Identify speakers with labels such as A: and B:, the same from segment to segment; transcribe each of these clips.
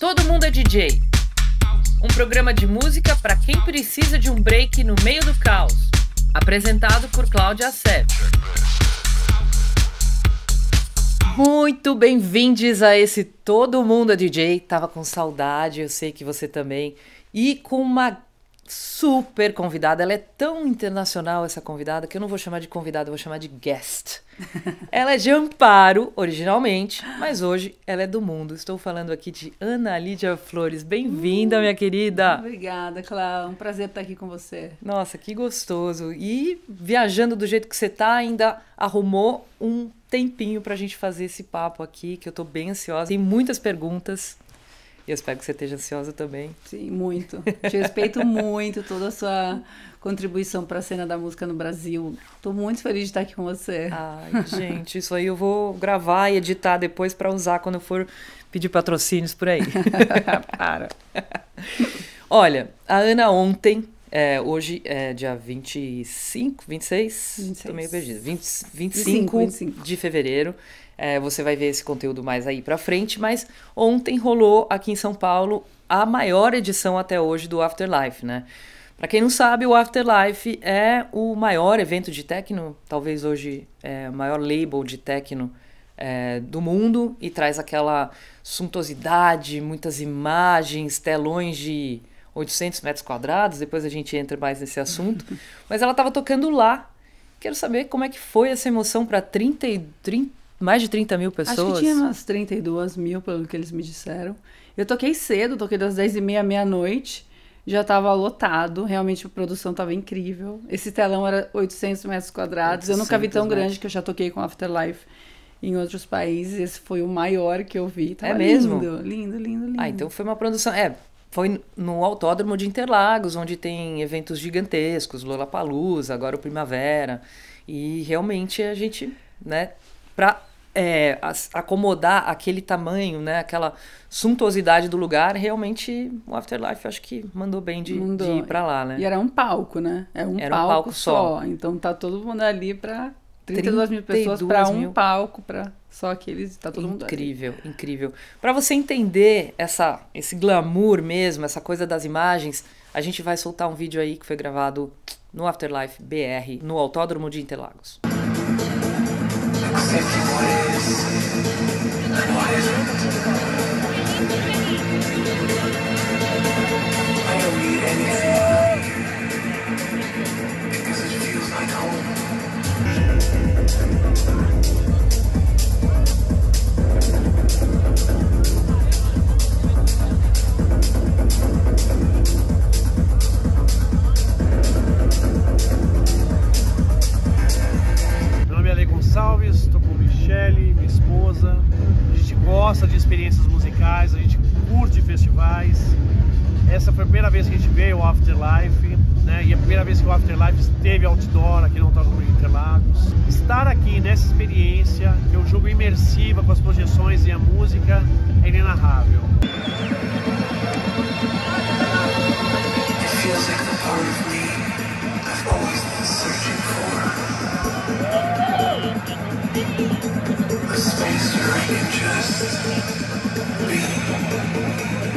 A: Todo Mundo é DJ. Um programa de música para quem precisa de um break no meio do caos. Apresentado por Cláudia Assef. Muito bem-vindos a esse Todo Mundo é DJ. Tava com saudade, eu sei que você também. E com uma super convidada. Ela é tão internacional, essa convidada, que eu não vou chamar de convidada, eu vou chamar de guest. ela é de Amparo, originalmente, mas hoje ela é do mundo. Estou falando aqui de Ana Lídia Flores. Bem-vinda, uh, minha querida.
B: Obrigada, Clau. É um prazer estar aqui com você.
A: Nossa, que gostoso. E viajando do jeito que você está, ainda arrumou um tempinho para a gente fazer esse papo aqui, que eu estou bem ansiosa. Tem muitas perguntas. Eu espero que você esteja ansiosa também. Sim, muito. Te respeito
B: muito toda a sua contribuição para a cena da música no Brasil. Estou muito feliz de estar aqui com você. Ai, gente,
A: isso aí eu vou gravar e editar depois para usar quando eu for pedir patrocínios por aí. para. Olha, a Ana ontem é, hoje é dia 25, 26? 26. Tô meio perdida. 25, 25, 25 de fevereiro. É, você vai ver esse conteúdo mais aí para frente, mas ontem rolou aqui em São Paulo a maior edição até hoje do Afterlife, né? Para quem não sabe, o Afterlife é o maior evento de techno, talvez hoje é o maior label de techno é, do mundo e traz aquela suntuosidade, muitas imagens, telões de 800 metros quadrados. Depois a gente entra mais nesse assunto. Mas ela estava tocando lá. Quero saber como é que foi essa emoção para 30, 30 mais de 30 mil pessoas? Acho que tinha umas
B: 32 mil, pelo que eles me disseram. Eu toquei cedo, toquei das 10 e meia à meia-noite. Já estava lotado, realmente a produção estava incrível. Esse telão era 800 metros quadrados. 800 eu nunca vi tão metros. grande que eu já toquei com Afterlife em outros países. Esse foi o maior que eu vi. É tava é mesmo? Lindo, lindo, lindo,
A: ah, lindo. Ah, então foi uma produção. É, foi no Autódromo de Interlagos, onde tem eventos gigantescos, Lollapalooza, agora o Primavera. E realmente a gente, né, para é, acomodar aquele tamanho, né? Aquela suntuosidade do lugar, realmente o Afterlife acho que mandou bem de, mandou. de ir para lá, né? E era
B: um palco, né? É um era palco um palco só. só. Então tá todo mundo ali para 32, mil pessoas para um palco, para
A: só aqueles, tá todo mundo Incrível, ali. incrível. Para você entender essa esse glamour mesmo, essa coisa das imagens, a gente vai soltar um vídeo aí que foi gravado no Afterlife BR, no Autódromo de Interlagos.
B: Thank you. I do anything because it feels like home.
A: gosta de experiências musicais, a gente curte festivais. Essa foi a primeira vez que a gente veio ao Afterlife, né? E é a primeira vez que o Afterlife esteve outdoor aqui no Autódromo de Interlagos. Estar aqui nessa experiência, que eu jogo imersiva com as projeções e a música, é inenarrável. It the space where I can just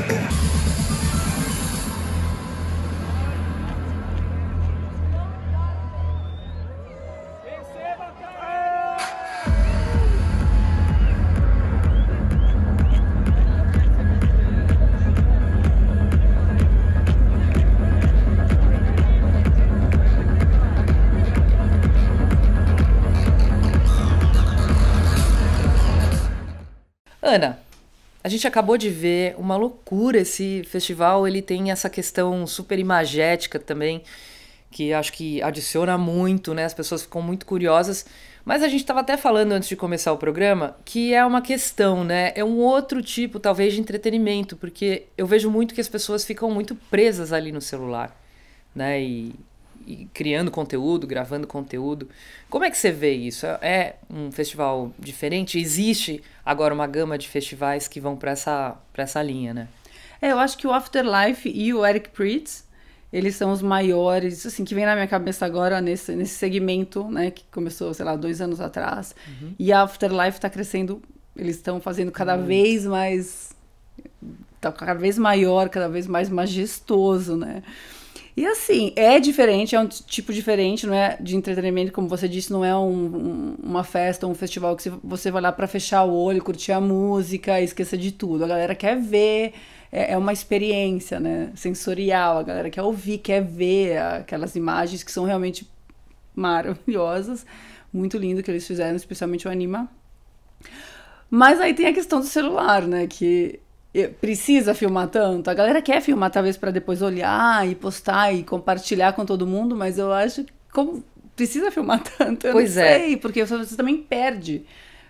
A: be. A gente acabou de ver uma loucura esse festival, ele tem essa questão super imagética também, que acho que adiciona muito, né? As pessoas ficam muito curiosas. Mas a gente estava até falando antes de começar o programa que é uma questão, né? É um outro tipo, talvez, de entretenimento, porque eu vejo muito que as pessoas ficam muito presas ali no celular, né? E e criando conteúdo, gravando conteúdo. Como é que você vê isso? É um festival diferente? Existe agora uma gama de festivais que vão para essa, essa linha, né?
B: É, eu acho que o Afterlife e o Eric Pritz, eles são os maiores, assim, que vem na minha cabeça agora nesse, nesse segmento, né, que começou, sei lá, dois anos atrás. Uhum. E a Afterlife está crescendo, eles estão fazendo cada uhum. vez mais. Tá cada vez maior, cada vez mais majestoso, né? E assim, é diferente, é um tipo diferente, não é de entretenimento, como você disse, não é um, um, uma festa, um festival que você vai lá para fechar o olho, curtir a música, esqueça de tudo. A galera quer ver, é, é, uma experiência, né, sensorial. A galera quer ouvir, quer ver aquelas imagens que são realmente maravilhosas, muito lindo que eles fizeram, especialmente o Anima. Mas aí tem a questão do celular, né, que precisa filmar tanto. A galera quer filmar, talvez, para depois olhar e postar e compartilhar com todo mundo, mas eu acho que como precisa filmar tanto, eu pois não é. sei, porque você também perde.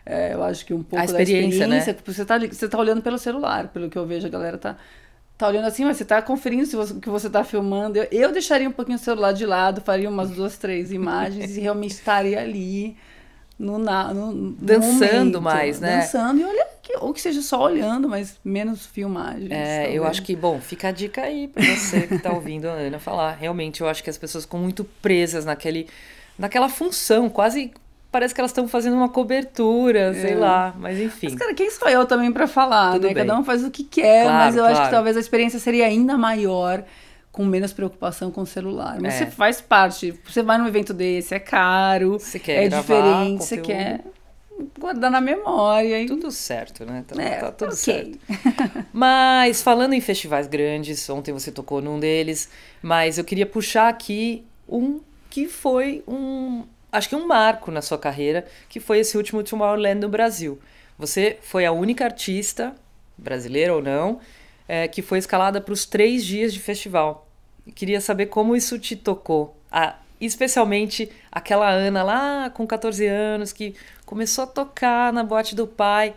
B: É, eu acho que um pouco a experiência, da experiência, né? você está você tá olhando pelo celular, pelo que eu vejo, a galera tá, tá olhando assim, mas você tá conferindo se você, que você tá filmando. Eu, eu deixaria um pouquinho o celular de lado, faria umas duas, três imagens e realmente estaria ali no, na, no, dançando momento, mais, né? Dançando e olhando que, ou que seja só olhando, mas menos filmagem. É, eu acho que,
A: bom, fica a dica aí pra você que tá ouvindo a Ana falar. Realmente, eu acho que as pessoas ficam muito presas naquele, naquela função, quase parece que elas estão fazendo uma cobertura, sei é. lá, mas enfim. Mas, cara,
B: quem sou eu também para falar, Tudo né? Bem. Cada um faz o que quer, claro, mas eu claro. acho que talvez a experiência seria ainda maior com menos preocupação com o celular. Mas é. você faz parte, você vai num evento desse, é caro, você quer é diferente, você quer guardando a memória. Hein? Tudo certo, né? Tá, é, tá tudo okay. certo. Mas
A: falando em festivais grandes, ontem você tocou num deles, mas eu queria puxar aqui um que foi um, acho que um marco na sua carreira, que foi esse último Tomorrowland no Brasil. Você foi a única artista, brasileira ou não, é, que foi escalada para os três dias de festival. queria saber como isso te tocou. A, especialmente aquela Ana lá com 14 anos que começou a tocar na boate do pai.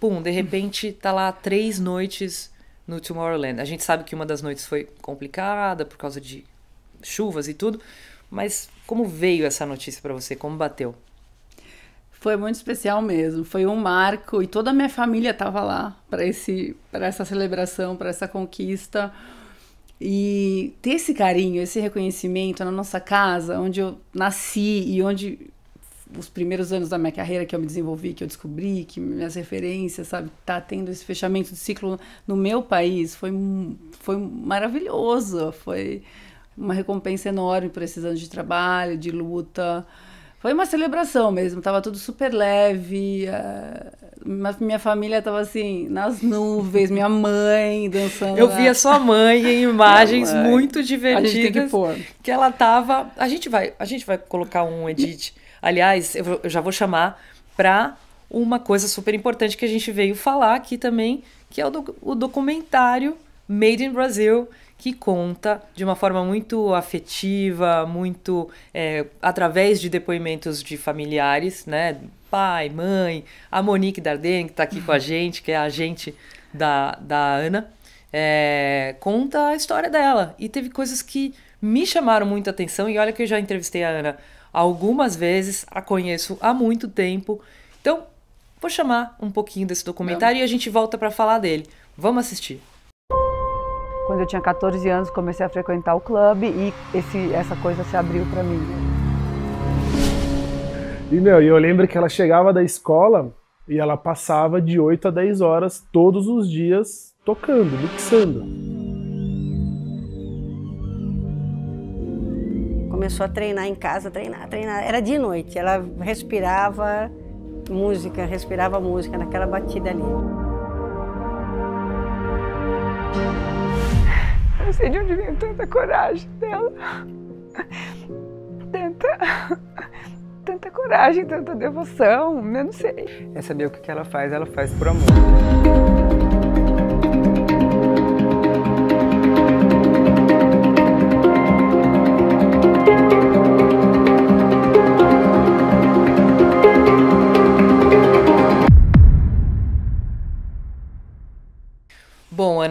A: Pum, de repente tá lá três noites no Tomorrowland. A gente sabe que uma das noites foi complicada por causa de chuvas e tudo, mas como veio essa notícia para você? Como bateu?
B: Foi muito especial mesmo. Foi um marco e toda a minha família estava lá para esse para essa celebração, para essa conquista. E ter esse carinho, esse reconhecimento na nossa casa, onde eu nasci e onde os primeiros anos da minha carreira que eu me desenvolvi, que eu descobri, que minhas referências, sabe, tá tendo esse fechamento de ciclo no meu país, foi, foi maravilhoso, foi uma recompensa enorme por esses anos de trabalho, de luta, foi uma celebração mesmo, tava tudo super leve, eh, mas minha família tava assim, nas nuvens, minha mãe dançando. Eu lá. vi a sua mãe em imagens mãe. muito divertidas. A gente tem que pôr. Que ela
A: tava. A gente vai, a gente vai colocar um edit. Aliás, eu, eu já vou chamar pra uma coisa super importante que a gente veio falar aqui também, que é o, do, o documentário Made in Brazil, que conta de uma forma muito afetiva, muito é, através de depoimentos de familiares, né? Pai, mãe, a Monique Darden, que está aqui com a gente, que é a agente da, da Ana, é, conta a história dela. E teve coisas que me chamaram a atenção, e olha que eu já entrevistei a Ana algumas vezes, a conheço há muito tempo. Então, vou chamar um pouquinho desse documentário Não. e a gente volta para falar dele. Vamos assistir.
B: Quando eu tinha 14 anos, comecei a frequentar o clube e esse, essa coisa se abriu para mim.
A: E meu, eu lembro que ela chegava da escola e ela passava de 8 a 10 horas todos os dias tocando, mixando.
B: Começou a treinar em casa, treinar, treinar. Era de noite, ela respirava música, respirava música naquela batida ali. não sei de onde vem tanta coragem dela. Tanta. Tanta coragem, tanta devoção, eu
A: não sei. É saber o que ela faz, ela faz por amor.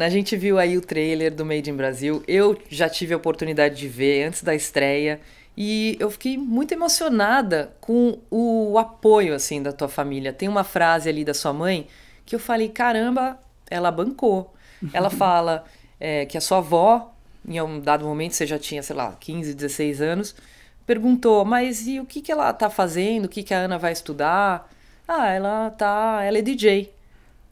A: a gente viu aí o trailer do Made in Brasil. Eu já tive a oportunidade de ver antes da estreia e eu fiquei muito emocionada com o apoio assim da tua família. Tem uma frase ali da sua mãe que eu falei, caramba, ela bancou. Ela fala é, que a sua avó, em um dado momento, você já tinha, sei lá, 15, 16 anos, perguntou, mas e o que, que ela tá fazendo? O que, que a Ana vai estudar? Ah, ela tá. Ela é DJ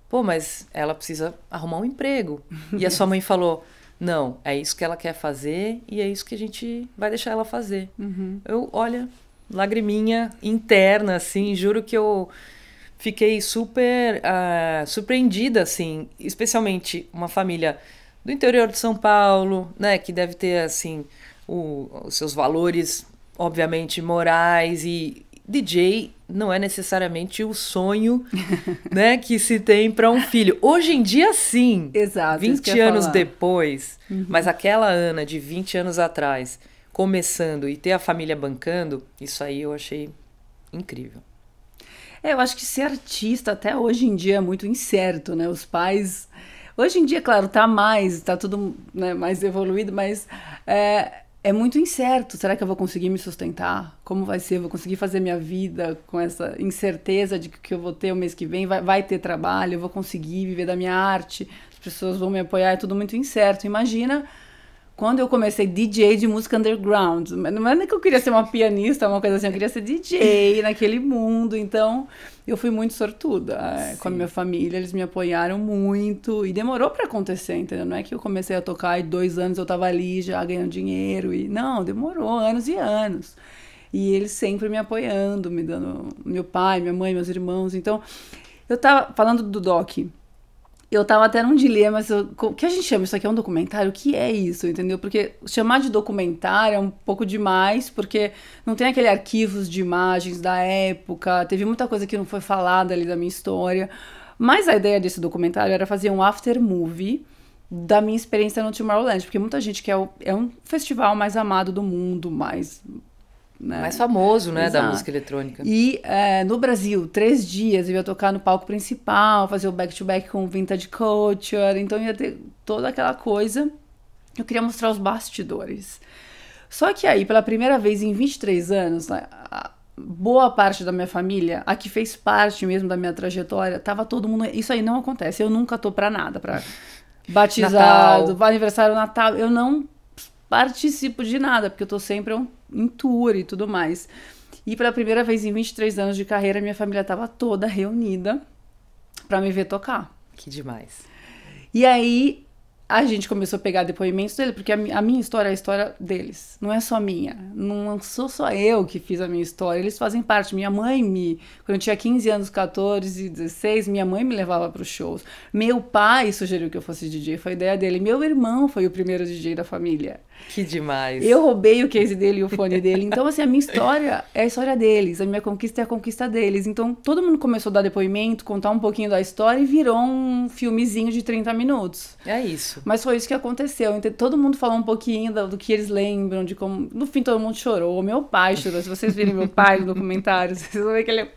A: pô, mas ela precisa arrumar um emprego. E a sua mãe falou, não, é isso que ela quer fazer e é isso que a gente vai deixar ela fazer. Uhum. Eu, olha, lagriminha interna, assim, juro que eu fiquei super uh, surpreendida, assim, especialmente uma família do interior de São Paulo, né, que deve ter, assim, o, os seus valores, obviamente, morais e DJ não é necessariamente o sonho né, que se tem para um filho. Hoje em dia, sim. Exato. 20 anos depois, uhum. mas aquela Ana de 20 anos atrás, começando e ter a família bancando, isso aí eu achei incrível.
B: É, eu acho que ser artista até hoje em dia é muito incerto, né? Os pais. Hoje em dia, claro, tá mais, tá tudo né, mais evoluído, mas. É é muito incerto. Será que eu vou conseguir me sustentar? Como vai ser? Vou conseguir fazer minha vida com essa incerteza de que eu vou ter o mês que vem? Vai, vai ter trabalho? Eu vou conseguir viver da minha arte? As pessoas vão me apoiar? É tudo muito incerto. Imagina quando eu comecei DJ de música underground, não é nem que eu queria ser uma pianista, uma coisa assim, eu queria ser DJ naquele mundo, então eu fui muito sortuda Sim. É, com a minha família, eles me apoiaram muito e demorou para acontecer, entendeu? Não é que eu comecei a tocar e dois anos eu tava ali já ganhando dinheiro e não, demorou anos e anos. E eles sempre me apoiando, me dando meu pai, minha mãe, meus irmãos. Então, eu tava falando do doc eu tava até num dilema, mas o que a gente chama? Isso aqui é um documentário? O que é isso, entendeu? Porque chamar de documentário é um pouco demais, porque não tem aquele arquivos de imagens da época, teve muita coisa que não foi falada ali da minha história. Mas a ideia desse documentário era fazer um after movie da minha experiência no Tomorrowland, porque muita gente quer é um festival mais amado do mundo, mais né? Mais famoso, né, Exato. da música
A: eletrônica. E
B: é, no Brasil, três dias eu ia tocar no palco principal, fazer o back-to-back -back com Vintage Culture, então ia ter toda aquela coisa. Eu queria mostrar os bastidores. Só que aí, pela primeira vez em 23 anos, né, boa parte da minha família, a que fez parte mesmo da minha trajetória, tava todo mundo. Isso aí não acontece. Eu nunca tô pra nada, pra batizado, para aniversário, Natal. Eu não participo de nada, porque eu tô sempre em tour e tudo mais. E pela primeira vez em 23 anos de carreira, minha família estava toda reunida para me ver tocar.
A: Que demais.
B: E aí a gente começou a pegar depoimentos dele, porque a, minha história é a história deles, não é só minha. Não sou só eu que fiz a minha história, eles fazem parte. Minha mãe me. Quando eu tinha 15 anos, 14, 16, minha mãe me levava para os shows. Meu pai sugeriu que eu fosse DJ, foi ideia dele. Meu irmão foi o primeiro DJ da família. Que demais. Eu roubei o case dele e o fone dele. Então, assim, a minha história é a história deles, a minha conquista é a conquista deles. Então, todo mundo começou a dar depoimento, contar um pouquinho da história e virou um filmezinho de 30 minutos. É isso isso. Mas foi isso que aconteceu. Então, todo mundo falou um pouquinho do, do, que eles lembram, de como. No fim, todo mundo chorou. Meu pai chorou. Se vocês virem meu pai no documentário, vocês vão ver que ele é.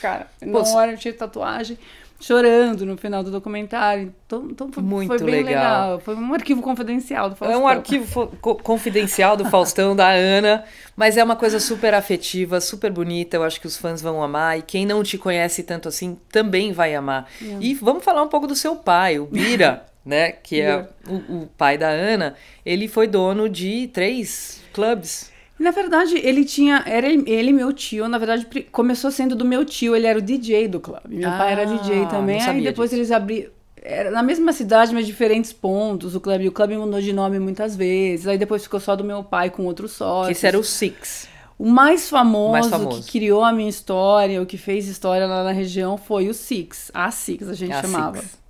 B: Cara, não hora eu de tatuagem chorando no final do documentário. Então, então foi, Muito foi legal. legal. Foi um arquivo confidencial do Faustão. É um
A: arquivo confidencial do Faustão, da Ana, mas é uma coisa super afetiva, super bonita. Eu acho que os fãs vão amar. E quem não te conhece tanto assim também vai amar. É. E vamos falar um pouco do seu pai, o Bira. né? Que é o, o pai da Ana, ele foi dono de três clubes.
B: Na verdade, ele tinha. Era ele meu tio. Na verdade, começou sendo do meu tio. Ele era o DJ do clube. Meu ah, pai era ah, DJ também. Aí depois disso. eles abriram. Era na mesma cidade, mas diferentes pontos. O clube, o clube mudou de nome muitas vezes. Aí depois ficou só do meu pai com outro sócio. Esse era o Six. O mais famoso, o mais famoso. que criou a minha história, o que fez história lá na região, foi o Six. A Six a gente a chamava. Six.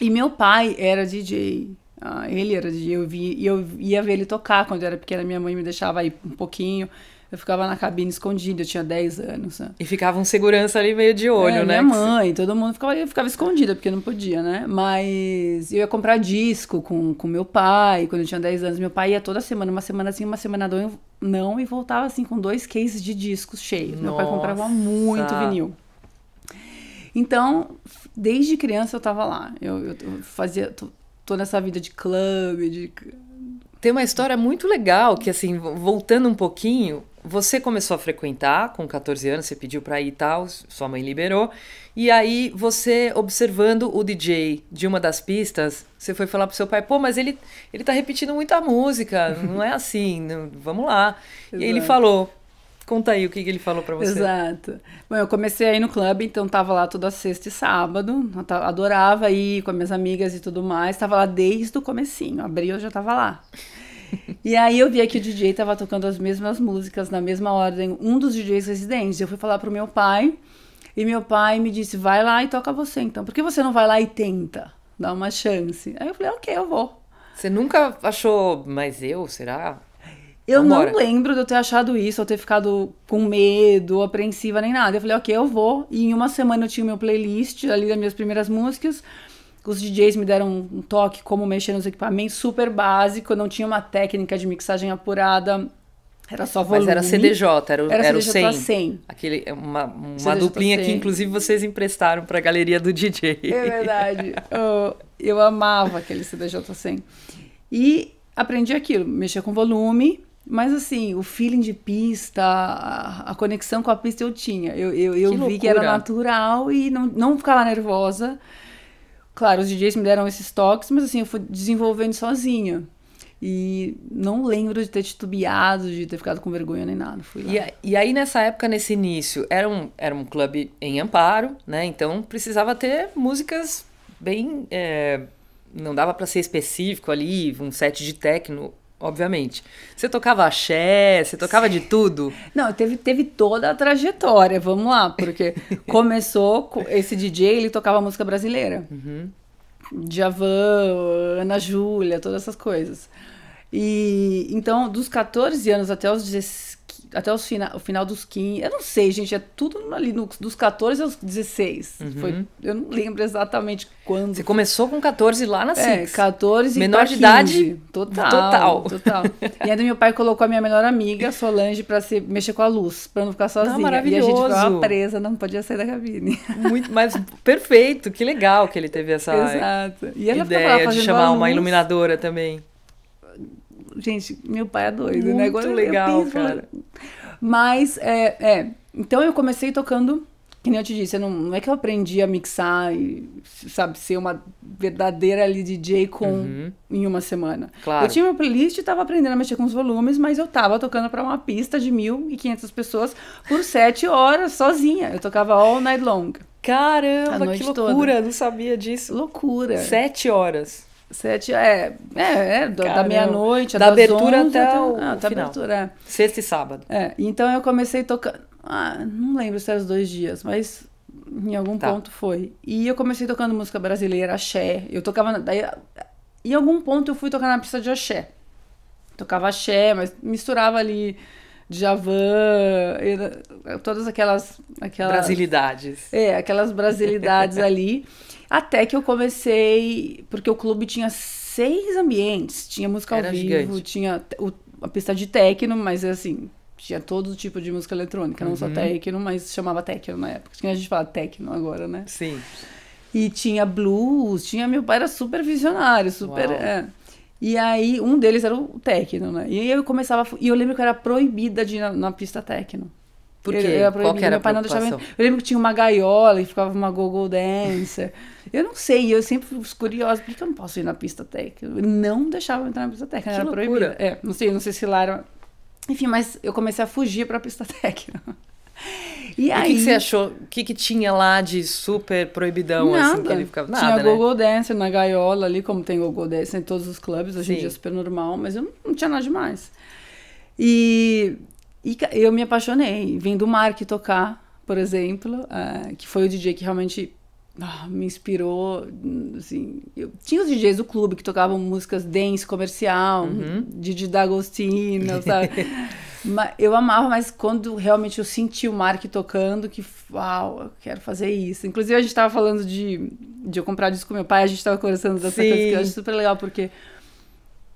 B: E meu pai era DJ. Ah, ele era DJ. Eu, vi, eu ia ver ele tocar quando eu era pequena. Minha mãe me deixava aí um pouquinho. Eu ficava na cabine escondida, eu tinha 10 anos. Né? E ficava um segurança ali meio de olho, é, né? Minha mãe, todo mundo ficava, eu ficava escondida, porque não podia, né? Mas eu ia comprar disco com, com meu pai, quando eu tinha 10 anos. Meu pai ia toda semana, uma semana assim, uma semana não, e voltava assim com dois cases de discos cheios. Meu pai comprava muito vinil. Então, desde criança eu tava lá. Eu, eu fazia. Tô, tô nessa vida de clube, de. Tem uma história muito legal que, assim, voltando um
A: pouquinho, você começou a frequentar com 14 anos, você pediu para ir e tal, sua mãe liberou. E aí você observando o DJ de uma das pistas, você foi falar pro seu pai: "Pô, mas ele ele tá repetindo muita música, não é assim, não, vamos lá". Exato. E ele falou: Conta aí o que, que ele falou para você. Exato.
B: Bom, eu comecei aí no clube, então tava lá toda sexta e sábado. Adorava ir com as minhas amigas e tudo mais. Tava lá desde o comecinho. Abril eu já tava lá. E aí eu via que o DJ tava tocando as mesmas músicas na mesma ordem, um dos DJs residentes. Eu fui falar pro meu pai, e meu pai me disse: "Vai lá e toca você então. Por que você não vai lá e tenta? Dá uma chance". Aí eu falei: "OK, eu vou".
A: Você nunca achou, mas eu, será? Eu Vambora. não
B: lembro de eu ter achado isso, ou ter ficado com medo, apreensiva, nem nada. Eu falei, ok, eu vou. E em uma semana eu tinha meu playlist ali das minhas primeiras músicas. Os DJs me deram um toque como mexer nos equipamentos, super básico. Eu não tinha uma técnica de mixagem apurada. Era só volume. Mas era CDJ, era, o era, era CDJ o 100. 100.
A: Aquele, uma uma duplinha 100. que, inclusive, vocês emprestaram para a galeria do DJ. É verdade.
B: eu, eu amava aquele CDJ 100. E aprendi aquilo, mexer com volume mas assim, o feeling de pista, a, conexão com a pista eu tinha. Eu, eu, eu que vi loucura. que era natural e não, não ficava nervosa. Claro, os DJs me deram esses toques, mas assim, eu fui desenvolvendo sozinha. E não lembro de ter titubeado, de ter ficado com vergonha nem nada. Fui lá.
A: E, e aí, nessa época, nesse início, era um, era um clube em amparo, né? Então precisava ter músicas bem. É, não dava para ser específico ali, um set de techno obviamente. Você tocava axé, você tocava de tudo?
B: Não, teve, teve toda a trajetória, vamos lá, porque começou, esse DJ, ele tocava música brasileira. Uhum. Djavan, Ana Júlia, todas essas coisas. E então, dos 14 anos até os 16, até os fina, o final dos 15. Eu não sei, gente. É tudo ali no, dos 14 aos 16. Uhum. Foi, eu não lembro exatamente quando. Você começou com 14 lá na é, Six. É, 14 Menor de idade? Total. Total. total. e ainda meu pai colocou a minha melhor amiga, Solange, pra se mexer com a luz, pra não ficar sozinha. Não, maravilhoso. E a gente ficava presa, não podia sair da cabine.
A: Muito, mas perfeito. Que legal que ele teve essa Exato. E ela ideia ficava lá de chamar uma iluminadora também. Gente, meu pai é doido, Muito né? Muito legal, penso, cara.
B: Mas, é, é. Então eu comecei tocando que nem eu te disse, eu não, não, é que eu aprendi a mixar e, sabe, ser uma verdadeira ali DJ com uhum. em uma semana. Claro. Eu tinha uma playlist e tava aprendendo a mexer com os volumes, mas eu tava tocando para uma pista de 1.500 pessoas por 7 horas sozinha. Eu tocava all night long. Caramba, que loucura, toda. não sabia disso. Loucura. Sete horas. Sete é, é, é da meia-noite, da abertura 11, até o ah, até final. abertura. É. Sexta e sábado. É, então eu comecei tocando, ah, não lembro se era os dois dias, mas em algum tá. ponto foi. E eu comecei tocando música brasileira, axé. Eu tocava, daí, em algum ponto eu fui tocar na pista de axé. Tocava axé, mas misturava ali Djavan, todas aquelas, aquelas... Brasilidades. É, aquelas brasilidades ali. Até que eu comecei, porque o clube tinha seis ambientes, tinha música Era ao vivo, gigante. tinha o, a pista de techno, mas assim, tinha todo tipo de música eletrônica, uhum. não só uhum. techno, mas chamava techno na época. Tinha a gente fala techno agora, né? Sim. E tinha blues, tinha meu pai era super visionário, super é. E aí, um deles era o techno, né? E aí eu começava. E eu lembro que eu era proibida de ir na, na pista techno.
A: Por quê? Eu, eu Qual que era meu pai não deixava. Eu
B: lembro que tinha uma gaiola e ficava uma go-go dancer. eu não sei, eu sempre fui curiosa, por que eu não posso ir na pista técnica? não deixava entrar na pista técnica, era proibida. É, não sei, não sei se lá era... Enfim, mas eu comecei a fugir para a pista técnica.
A: E, aí... o que, você achou? O que, que tinha lá de super proibidão? Nada. Assim, que ele ficava... Nada, tinha
B: né? Dancer na gaiola ali, como tem Google Dancer em todos os clubes, hoje em dia é super normal, mas eu não, não tinha nada demais. E e eu me apaixonei. Vim do Mark tocar, por exemplo, uh, que foi o DJ que realmente ah, me inspirou, assim, eu tinha os DJs do clube que tocavam músicas dance comercial, uhum. da D'Agostino, sabe? mas, eu amava, mas quando realmente eu senti o Mark tocando, que uau, eu quero fazer isso. Inclusive a gente estava falando de, de eu comprar disco com meu pai, a gente estava conversando dessa Sim. coisa que eu acho super legal, porque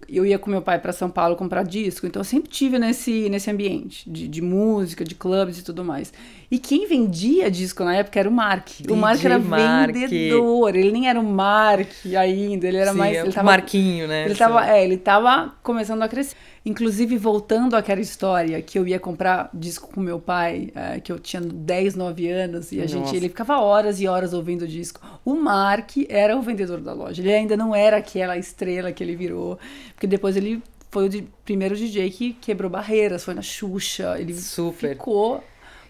B: eu ia com meu pai para São Paulo comprar disco, então eu sempre tive nesse, nesse ambiente de, de música, de clubes e tudo mais. E quem vendia disco na época era o Mark. O Mark era Mark. vendedor, ele nem era o Mark ainda, ele era Sim, mais. É ele tava, Marquinho,
A: né? Ele tava,
B: é, ele tava começando a crescer. Inclusive, voltando àquela história que eu ia comprar disco com meu pai, é, que eu tinha 10, 9 anos, e a Nossa. gente ele ficava horas e horas ouvindo o disco. O Mark era o vendedor da loja. Ele ainda não era aquela estrela que ele virou, porque depois ele foi o primeiro DJ que quebrou barreiras, foi na Xuxa, ele Super. ficou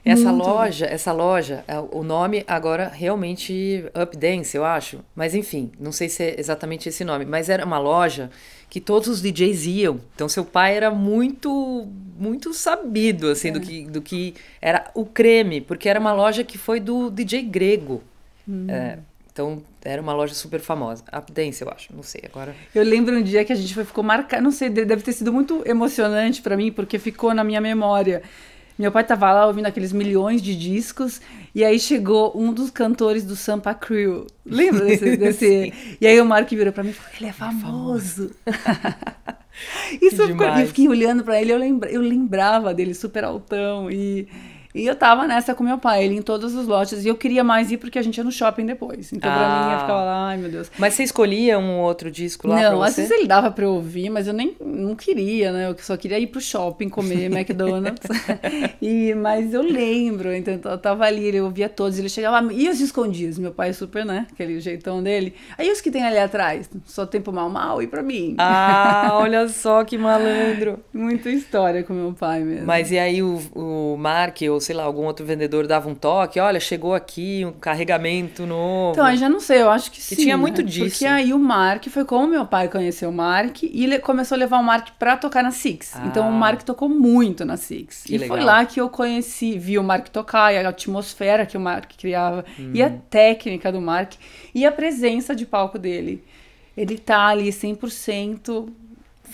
B: essa Muito loja, essa loja, é, o nome agora
A: realmente Updance, eu acho. Mas enfim, não sei se é exatamente esse nome, mas era uma loja que todos os DJs iam. Então seu pai era muito muito sabido assim é. do que do que era o creme, porque era uma loja que foi do DJ grego. Hum. É, então era uma loja super famosa. Updance, eu acho, não sei agora.
B: Eu lembro um dia que a gente foi, ficou marcado, não sei, deve ter sido muito emocionante para mim porque ficou na minha memória meu pai tava lá ouvindo aqueles milhões de discos, e aí chegou um dos cantores do Sampa Crew. Lembra desse? desse... e aí o Mark virou pra mim e falou: ele é, é famoso. Isso ficou... eu fiquei olhando para ele, eu, lembra... eu lembrava dele super altão e e eu tava nessa com meu pai, ele em todas as lotes. E eu queria mais ir porque a gente ia no shopping depois. Então ah. pra mim ia ah. ficar lá, ai meu Deus.
A: Mas você escolhia um outro disco lá? Não, às vezes ele
B: dava pra eu ouvir, mas eu nem não queria, né? Eu só queria ir pro shopping comer McDonald's. e, mas eu lembro, então eu tava ali, ele ouvia todos, ele chegava ah, e os escondidos. Meu pai é super, né? Aquele jeitão dele. Aí os que tem ali atrás, só tempo mal mal e pra mim. Ah, olha só que malandro. Muita história com meu pai mesmo. Mas e
A: aí o, o Mark, ou sei lá, algum outro vendedor dava um toque, olha, chegou aqui um carregamento novo. Então, eu já não
B: sei, eu acho que, que sim. Que tinha né? muito né? disso. Porque aí o Mark foi como meu pai conheceu o Mark e ele começou a levar o Mark para tocar na Six. Ah, então o ah. Mark tocou muito na Six. e legal. foi lá que eu conheci, vi o Mark tocar e a atmosfera que o Mark criava hum. e a uhum. técnica do Mark e a presença de palco dele. Ele tá ali 100%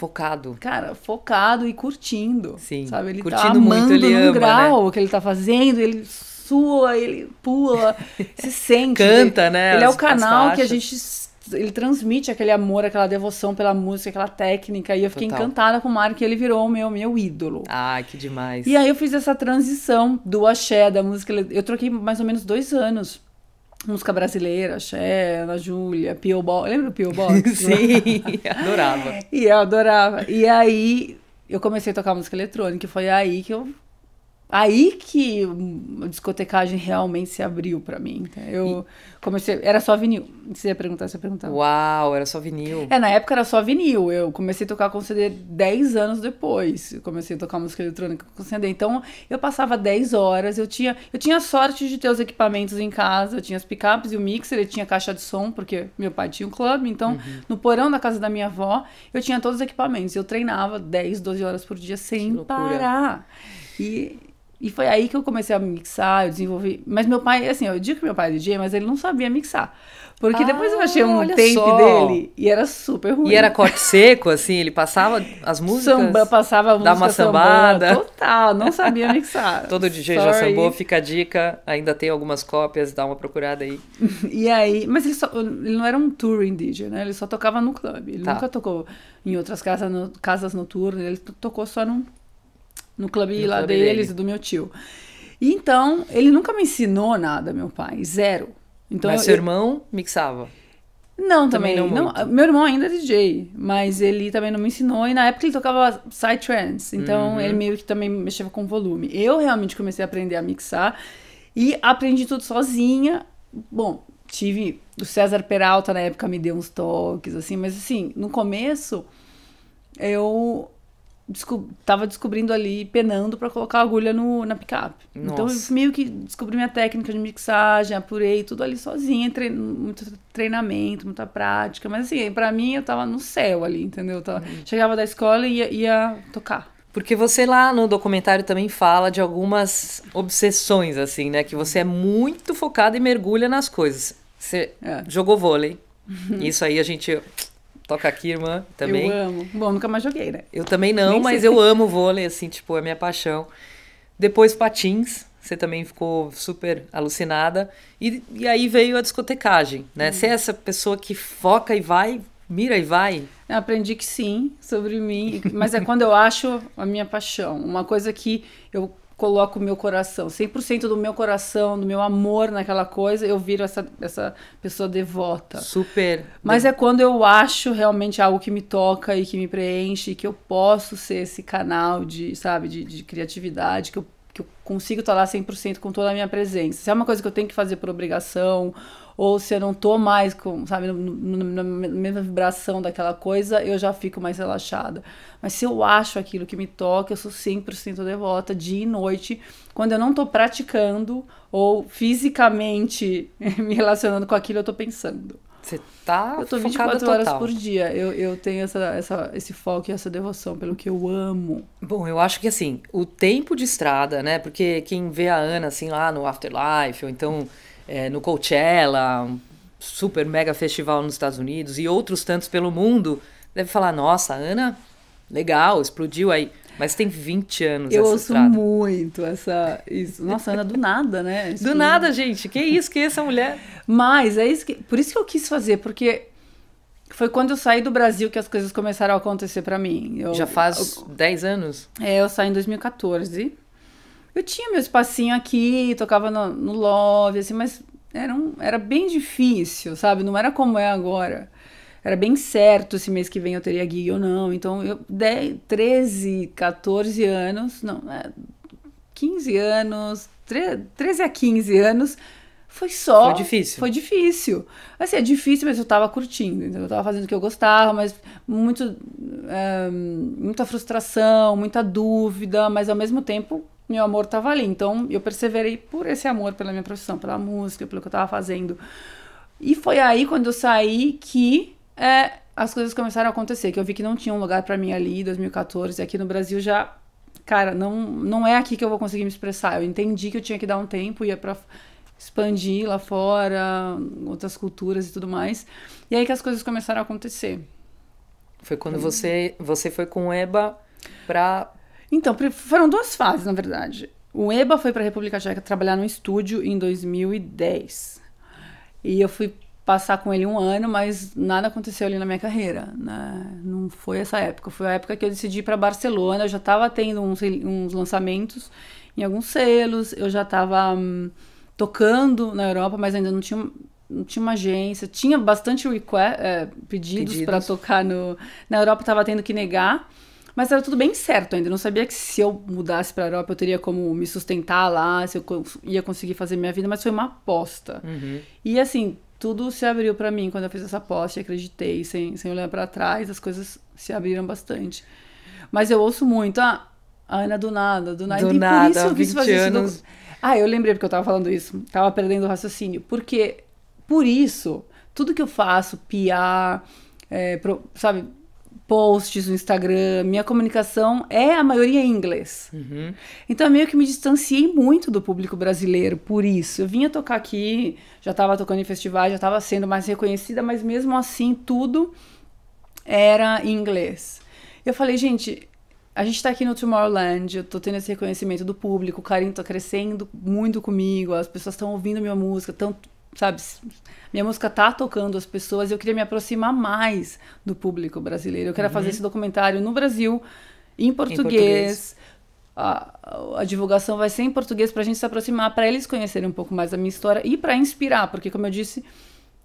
B: Focado. Cara, focado e curtindo. Sim. Sabe? Ele tá curtindo tá amando muito, ele ama, né? grau né? que ele tá fazendo, ele sua, ele pula, se sente. Canta, ele, né? Ele é o canal que a gente ele transmite aquele amor, aquela devoção pela música, aquela técnica. E eu fiquei Total. encantada com o Mark que ele virou o meu, meu ídolo. Ah,
A: que demais. E aí eu
B: fiz essa transição do axé, da música. Eu troquei mais ou menos dois anos música brasileira, Xé, Ana Júlia, Pio Box. Lembra o Pio Box? Sim, adorava. E eu adorava. E aí eu comecei a tocar música eletrônica, e foi aí que eu Aí que a discotecagem realmente se abriu para mim. Tá? Eu e... comecei. Era só vinil. Você ia perguntar, você ia perguntar. Uau, era só vinil. É, na época era só vinil. Eu comecei a tocar com CD 10 anos depois. Eu comecei a tocar música eletrônica com CD. Então eu passava 10 horas. Eu tinha, eu tinha sorte de ter os equipamentos em casa. Eu tinha as picapes e o mixer. Eu tinha caixa de som, porque meu pai tinha um clube. Então uhum. no porão da casa da minha avó, eu tinha todos os equipamentos. Eu treinava 10, 12 horas por dia sem parar. E e foi aí que eu comecei a mixar, eu desenvolvi. Mas meu pai, assim, eu digo que meu pai é DJ, mas ele não sabia mixar. Porque ah, depois eu achei ah, um tape só. dele e era super ruim. E era
A: corte seco, assim, ele passava as músicas. Samba,
B: passava a música. Dá uma sambada. Total, não sabia mixar. Todo DJ Sorry. já sambou, fica
A: a dica. Ainda tem algumas cópias, dá uma procurada aí.
B: e aí, mas ele, só, ele não era um touring DJ, né? Ele só tocava no clube. Ele tá. nunca tocou em outras casas, no, casas noturnas, ele tocou só num no clube no lá clube deles dele. e do meu tio. E então, ele nunca me ensinou nada, meu pai, zero. Então, Mas eu, seu irmão mixava? Não, também, também não, não Meu irmão ainda é DJ, mas ele também não me ensinou. E na época ele tocava psytrance, então uhum. ele meio que também mexia com volume. Eu realmente comecei a aprender a mixar e aprendi tudo sozinha. Bom, tive o César Peralta na época me deu uns toques assim, mas assim, no começo eu desco tava descobrindo ali, penando para colocar a agulha no, na picape. Nossa. Então eu meio que descobri minha técnica de mixagem, apurei tudo ali sozinha, muito treinamento, muita prática. Mas assim, para mim eu tava no céu ali, entendeu? Tava, uhum. Chegava da escola e ia, ia tocar. Porque você lá no documentário
A: também fala de algumas obsessões, assim, né? Que você é muito focada e mergulha nas coisas. Você é. jogou vôlei. Uhum. Isso aí a gente Toca aqui, irmã, também. Eu
B: amo. Bom, nunca mais joguei, né? Eu também não, Nem mas sei. eu amo
A: vôlei, assim, tipo, é minha paixão. Depois patins, você também ficou super alucinada. E, e aí veio a discotecagem, né? Hum. Você é essa pessoa que foca e vai, mira e vai?
B: Eu aprendi que sim, sobre mim. Mas é quando eu acho a minha paixão. Uma coisa que eu coloco o meu coração, 100% do meu coração, do meu amor naquela coisa, eu viro essa, essa pessoa devota. Super. Mas é quando eu acho realmente algo que me toca e que me preenche, que eu posso ser esse canal de, sabe, de, de criatividade, que eu, que eu consigo estar lá 100% com toda a minha presença. Se é uma coisa que eu tenho que fazer por obrigação ou se eu não tô mais com, sabe, na mesma vibração daquela coisa, eu já fico mais relaxada. Mas se eu acho aquilo que me toca, eu sou 100% devota, dia e noite, quando eu não tô praticando ou fisicamente me relacionando com aquilo, eu tô pensando. Você tá Eu tô 24 horas por dia. Eu, eu tenho essa, essa, esse foco e essa devoção pelo que eu amo. Bom, eu acho que assim, o tempo
A: de estrada, né? Porque quem vê a Ana assim lá no Afterlife, ou então é, no Coachella, um super mega festival nos Estados Unidos e outros tantos pelo mundo, deve falar: nossa, Ana, legal, explodiu aí. Mas tem 20 anos Eu essa ouço
B: muito essa. Isso. Nossa, Ana, do nada, né? Isso do nada, gente. Que isso, que essa mulher. Mas é isso que. Por isso que eu quis fazer, porque foi quando eu saí do Brasil que as coisas começaram a acontecer para mim. Eu, Já faz eu, 10 anos? É, eu saí em 2014. Eu tinha meu espacinho aqui, tocava no, no love, assim, mas era, um, era bem difícil, sabe? Não era como é agora. Era bem certo se mês que vem eu teria gig ou não. Então, eu, 10, 13, 14 anos, não, 15 é, anos, 13 a 15 anos, foi só. Foi difícil. Foi difícil. Assim, é difícil, mas eu tava curtindo. Então eu tava fazendo o que eu gostava, mas muito, é, muita frustração, muita dúvida, mas ao mesmo tempo meu amor estava ali. Então eu perseverei por esse amor pela minha profissão, pela música, pelo que eu estava fazendo. E foi aí quando eu saí que é, as coisas começaram a acontecer, que eu vi que não tinha um lugar para mim ali, 2014, aqui no Brasil já, cara, não não é aqui que eu vou conseguir me expressar. Eu entendi que eu tinha que dar um tempo ia para expandir lá fora, outras culturas e tudo mais. E aí que as coisas começaram a acontecer. Foi quando uhum. você você foi com Eba para então, foram duas fases, na verdade. O EBA foi para a República Tcheca trabalhar no estúdio em 2010. E eu fui passar com ele um ano, mas nada aconteceu ali na minha carreira, né? Não foi essa época. Foi a época que eu decidi ir para Barcelona. Eu já estava tendo uns, uns, lançamentos em alguns selos, eu já estava hum, tocando na Europa, mas ainda não tinha, não tinha uma agência. Tinha bastante request, é, eh, pedidos, pedidos. para tocar no, na Europa, estava tendo que negar. Mas era tudo bem certo ainda. Eu não sabia que se eu mudasse para a Europa eu teria como me sustentar lá, se eu ia conseguir fazer minha vida, mas foi uma aposta. Uhum. E assim, tudo se abriu para mim quando eu fiz essa aposta e acreditei, sem, sem olhar para trás, as coisas se abriram bastante. Mas eu ouço muito, ah, Ana do nada, do nada. Do e nada, por isso eu quis anos. isso. Do... Ah, eu lembrei porque eu tava falando isso. Tava perdendo o raciocínio. Porque, por isso, tudo que eu faço, piar, é, sabe, posts no Instagram, minha comunicação é a maioria em inglês. Uhum. Então eu meio que me distanciei muito do público brasileiro por isso. Eu vinha tocar aqui, já estava tocando em festivais, já estava sendo mais reconhecida, mas mesmo assim tudo era em inglês. Eu falei, gente, a gente está aqui no Tomorrowland, eu tô tendo esse reconhecimento do público, o carinho está crescendo muito comigo, as pessoas estão ouvindo minha música, estão sabe, minha música tá tocando as pessoas, eu queria me aproximar mais do público brasileiro. Eu queria uhum. fazer esse documentário no Brasil, em português. Em português. A, a, divulgação vai ser em português para a gente se aproximar, para eles conhecerem um pouco mais da minha história e para inspirar, porque como eu disse,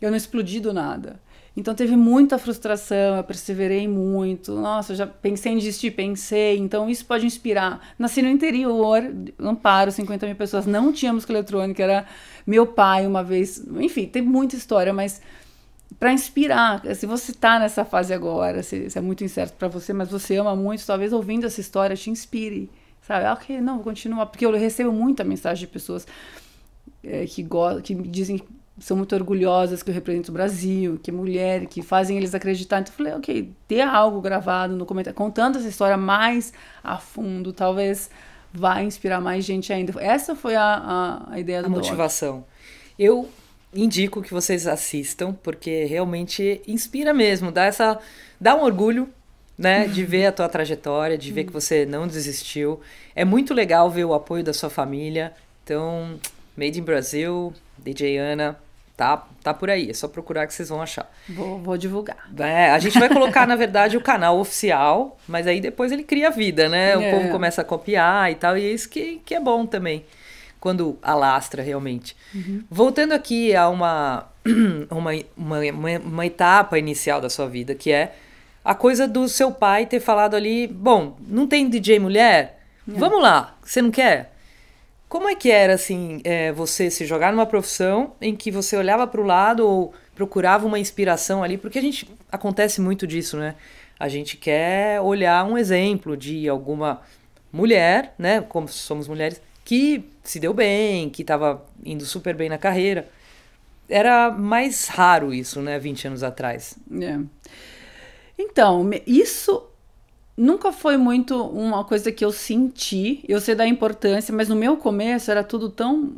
B: eu não explodi do nada. Então teve muita frustração, eu perseverei muito. Nossa, já pensei em desistir, pensei. Então isso pode inspirar. Nasci no interior, Amparo, 50 mil pessoas, não tinha música eletrônica, era meu pai uma vez. Enfim, tem muita história, mas para inspirar, se você está nessa fase agora, se, se é muito incerto para você, mas você ama muito, talvez ouvindo essa história te inspire. Sabe? ok, não, vou continuar. Porque eu recebo muita mensagem de pessoas é, que, que dizem são muito orgulhosas que eu represento o Brasil, que é mulher, que fazem eles acreditar. Então eu falei, ok, ter algo gravado no comentário, contando essa história mais a fundo, talvez vá inspirar mais gente ainda. Essa foi a, a, a ideia do a motivação. Eu
A: indico que vocês assistam, porque realmente inspira mesmo, dá essa. dá um orgulho né, de ver a tua trajetória, de ver que você não desistiu. É muito legal ver o apoio da sua família. Então, Made in Brasil, DJ Ana, Tá, tá por aí, é só procurar que vocês vão achar.
B: Vou, vou divulgar.
A: É, a gente vai colocar, na verdade, o canal oficial, mas aí depois ele cria vida, né? É. O povo começa a copiar e tal, e é isso que, que é bom também, quando alastra realmente. Uhum. Voltando aqui a uma, uma, uma, uma, uma etapa inicial da sua vida, que é a coisa do seu pai ter falado ali: bom, não tem DJ mulher? Vamos lá, você não quer? Como é que era, assim, é, você se jogar numa profissão em que você olhava para o lado ou procurava uma inspiração ali? Porque a gente acontece muito disso, né? A gente quer olhar um exemplo de alguma mulher, né? Como somos mulheres, que se deu bem, que estava indo super bem na carreira. Era mais raro isso, né? 20 anos atrás.
B: É. Então, isso nunca foi muito uma coisa que eu senti, eu sei da importância, mas no meu começo era tudo tão,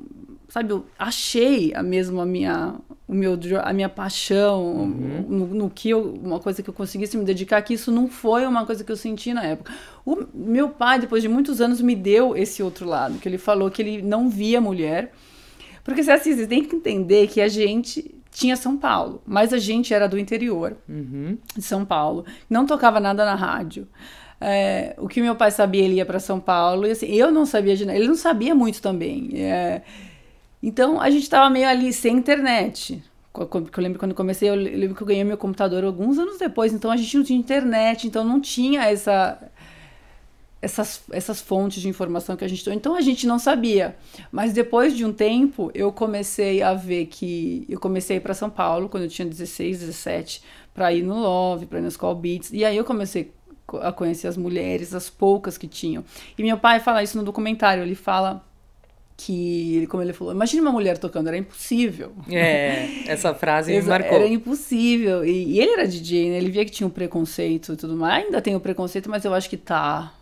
B: sabe, eu achei a mesmo a minha o meu a minha paixão uhum. no, no, que eu, uma coisa que eu conseguisse me dedicar que isso não foi uma coisa que eu senti na época o meu pai depois de muitos anos me deu esse outro lado que ele falou que ele não via mulher porque é assim, vocês têm que entender que a gente tinha São Paulo, mas a gente era do interior uhum. de São Paulo, não tocava nada na rádio. É, o que meu pai sabia, ele ia para São Paulo, e assim, eu não sabia de nada, ele não sabia muito também. É, então a gente estava meio ali sem internet. Eu lembro quando comecei, eu lembro que eu ganhei meu computador alguns anos depois, então a gente não tinha internet, então não tinha essa essas, essas fontes de informação que a gente tem. Então a gente não sabia. Mas depois de um tempo, eu comecei a ver que. Eu comecei para São Paulo quando eu tinha 16, 17, para ir no Love, para ir no School Beats. E aí eu comecei a conhecer as mulheres, as poucas que tinham. E meu pai fala isso no documentário, ele fala que, como ele falou, imagine uma mulher tocando, era impossível. É,
A: essa frase me marcou. Era
B: impossível. E, e, ele era DJ, né? Ele via que tinha um preconceito e tudo mais. Ainda tem o um preconceito, mas eu acho que tá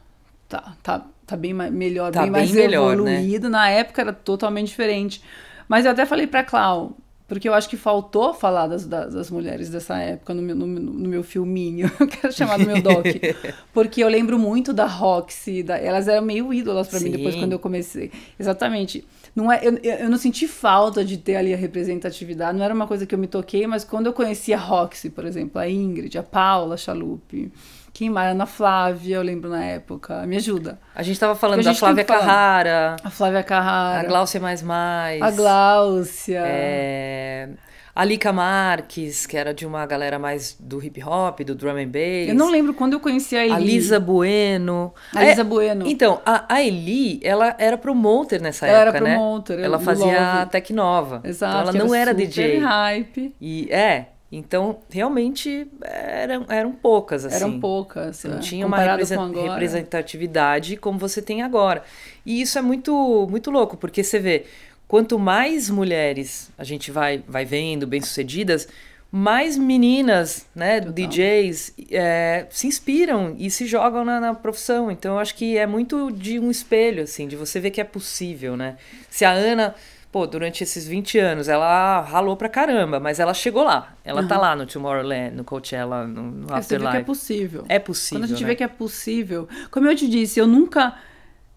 B: tá, tá, tá bem melhor, tá bem, bem mais melhor, né? evoluído. Né? Na época era totalmente diferente. Mas eu até falei pra Clau, porque eu acho que faltou falar das, das, das mulheres dessa época no meu, no, no meu filminho, eu quero chamar do meu doc. Porque eu lembro muito da Roxy, da, elas eram meio ídolas para mim depois quando eu comecei. Exatamente. Não é, eu, eu não senti falta de ter ali a representatividade, não era uma coisa que eu me toquei, mas quando eu conheci a Roxy, por exemplo, a Ingrid, a Paula Chalupe, quem mais? Ana Flávia, eu lembro na época. Me ajuda. A gente estava falando gente da Flávia Carrara.
A: A Flávia Carrara. A Gláucia Mais
B: Mais. A Gláucia.
A: É... A Lika Marques, que era de uma galera mais do hip hop, do drum and bass. Eu não lembro quando eu conheci a Eli. A Lisa Bueno. A é, Lisa Bueno. Então, a, a, Eli, ela era promoter nessa época, era né? promoter, né? Ela fazia Love. tech nova. Exato. Então ela não era, era DJ.
B: hype.
A: E é, então, realmente, eram, eram poucas, assim. Eram
B: poucas. É. não é. tinha Comparado uma represent
A: representatividade como você tem agora. E isso é muito, muito louco, porque você vê, quanto mais mulheres a gente vai, vai vendo, bem-sucedidas, mais meninas, né, Total. DJs, é, se inspiram e se jogam na, na, profissão. Então, eu acho que é muito de um espelho, assim, de você ver que é possível, né? Se a Ana pô, durante esses 20 anos, ela ralou pra caramba, mas ela chegou lá. Ela tá uhum. tá lá no Tomorrowland, no Coachella, no, no Afterlife. Você vê que é
B: possível. É possível, Quando a gente né? vê que é possível. Como eu te disse, eu nunca...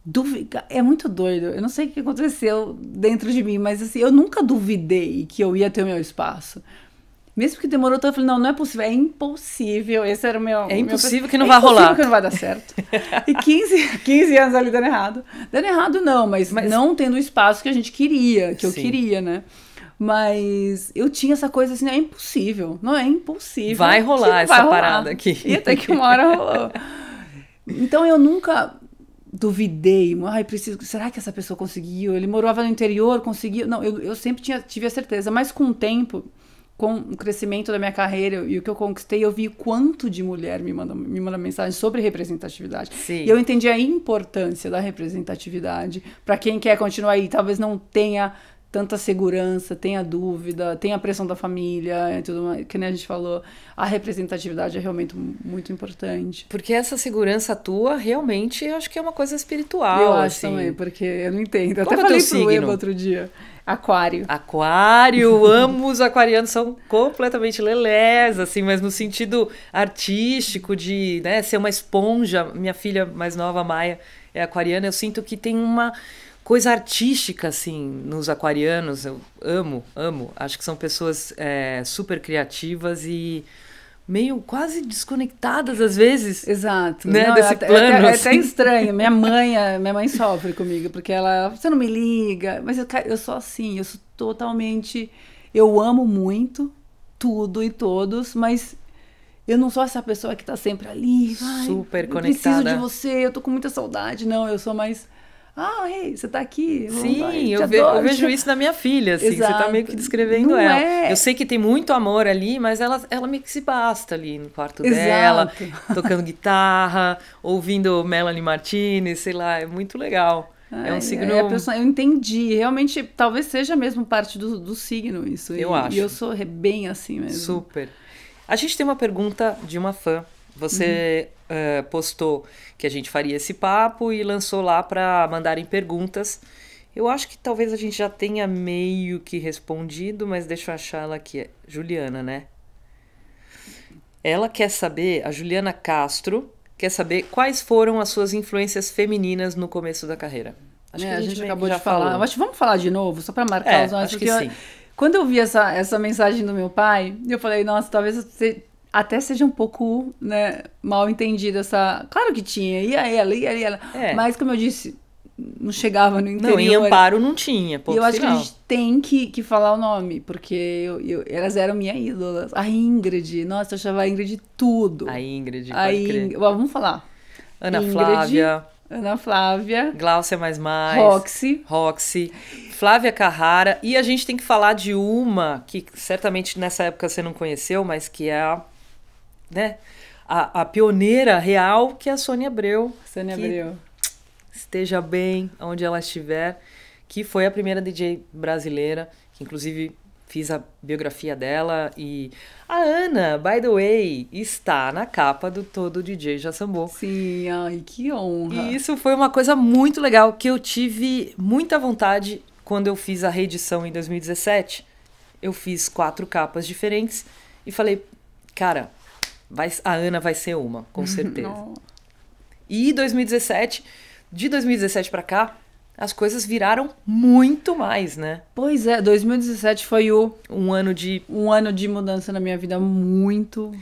B: Duviga... É muito doido. Eu não sei o que aconteceu dentro de mim, mas assim, eu nunca duvidei que eu ia ter o meu espaço. Mesmo que demorou tanto, eu falei, não, não é possível, é impossível. Esse era o meu. É impossível meu... que não é vai impossível rolar. que não vai dar certo. e 15, 15 anos ali dando errado. Dando errado, não, mas, mas... não tendo o espaço que a gente queria, que Sim. eu queria, né? Mas eu tinha essa coisa assim, é impossível. Não é impossível. Vai rolar essa rolar. parada aqui. E até que uma hora rolou. Então eu nunca duvidei, ai, preciso, será que essa pessoa conseguiu? Ele morava no interior, conseguiu? Não, eu, eu sempre tinha, tive a certeza, mas com o tempo, com o crescimento da minha carreira e o que eu conquistei, eu vi quanto de mulher me manda, me manda mensagem sobre representatividade. Sim. E eu entendi a importância da representatividade para quem quer continuar aí, talvez não tenha tanta segurança, tenha dúvida, tenha pressão da família, tudo mais, que nem a gente falou, a representatividade é realmente muito importante. Porque essa segurança tua realmente, eu acho que é uma coisa espiritual, Eu acho assim. também, porque eu não entendo. Eu Qual até é falei pro Eba outro dia. Aquário. Aquário, amo
A: os aquarianos, são completamente lelés, assim, mas no sentido artístico de né, ser uma esponja. Minha filha mais nova, Maia, é aquariana, eu sinto que tem uma coisa artística, assim, nos aquarianos. Eu amo, amo. Acho que são pessoas é, super criativas e meio quase desconectadas às
B: vezes. Exato. Né? Não, é Desse é, plano. É, é, assim. é até estranho. Minha mãe, é, minha mãe sofre comigo, porque ela, você não me liga, mas eu, eu sou assim, eu sou totalmente. Eu amo muito tudo e todos, mas eu não sou essa pessoa que tá sempre ali. Super conectada. eu Preciso de você, eu tô com muita saudade. Não, eu sou mais ah, hey, você está aqui. Sim, eu, ve adoro. eu, vejo isso na
A: minha filha, assim, tá Exato. você está meio
B: que descrevendo Não ela. É... Eu
A: sei que tem muito amor ali, mas ela, ela meio que se basta ali no quarto Exato. dela, tocando guitarra, ouvindo Melanie Martinez, sei lá, é muito legal. é um signo. É, é pessoa,
B: eu entendi. Realmente, talvez seja mesmo parte do, do signo isso. Eu e, acho. E eu sou bem assim mesmo. Super.
A: A gente tem uma pergunta de uma fã. Você uhum uh, postou que a gente faria esse papo e lançou lá para mandarem perguntas. Eu acho que talvez a gente já tenha meio que respondido, mas deixa eu achar ela aqui. Juliana, né? Ela quer saber, a Juliana Castro, quer saber quais foram as suas influências femininas no começo da carreira. Acho é, que a gente, a gente acabou de falar. Falou. Acho que vamos
B: falar de novo, só para marcar é, os nossos. Acho que sim. Quando eu vi essa, essa mensagem do meu pai, eu falei, nossa, talvez até seja um pouco né, mal entendida essa. Claro que tinha, e aí ela, e ela. É. Mas, como eu disse, não chegava no interior. Não, em Amparo não tinha, pouco E eu acho sinal. que a gente tem que, que falar o nome, porque eu, eu, elas eram minha ídolas. A Ingrid, nossa, eu achava a Ingrid tudo. A Ingrid, a Ingrid. Bom, vamos falar. Ana Ingrid, Flávia. Ana Flávia.
A: Glaucia Mais Mais. Roxy. Roxy. Flávia Carrara. E a gente tem que falar de uma que certamente nessa época você não conheceu, mas que é a né? A, a, pioneira real, que é a Sônia Abreu. Sônia Abreu. Esteja bem onde ela estiver, que foi a primeira DJ brasileira, que inclusive fiz a biografia dela. E a Ana, by the way, está na capa do Todo DJ
B: Jaçambô. Sim, ai, que honra. E
A: isso foi uma coisa muito legal, que eu tive muita vontade quando eu fiz a reedição em 2017. Eu fiz quatro capas diferentes e falei, cara, Vai, a Ana vai ser uma, com certeza. Não. e 2017, de 2017 para cá, as coisas viraram muito mais, né? Pois é, 2017 foi o um ano
B: de um ano de mudança na minha vida muito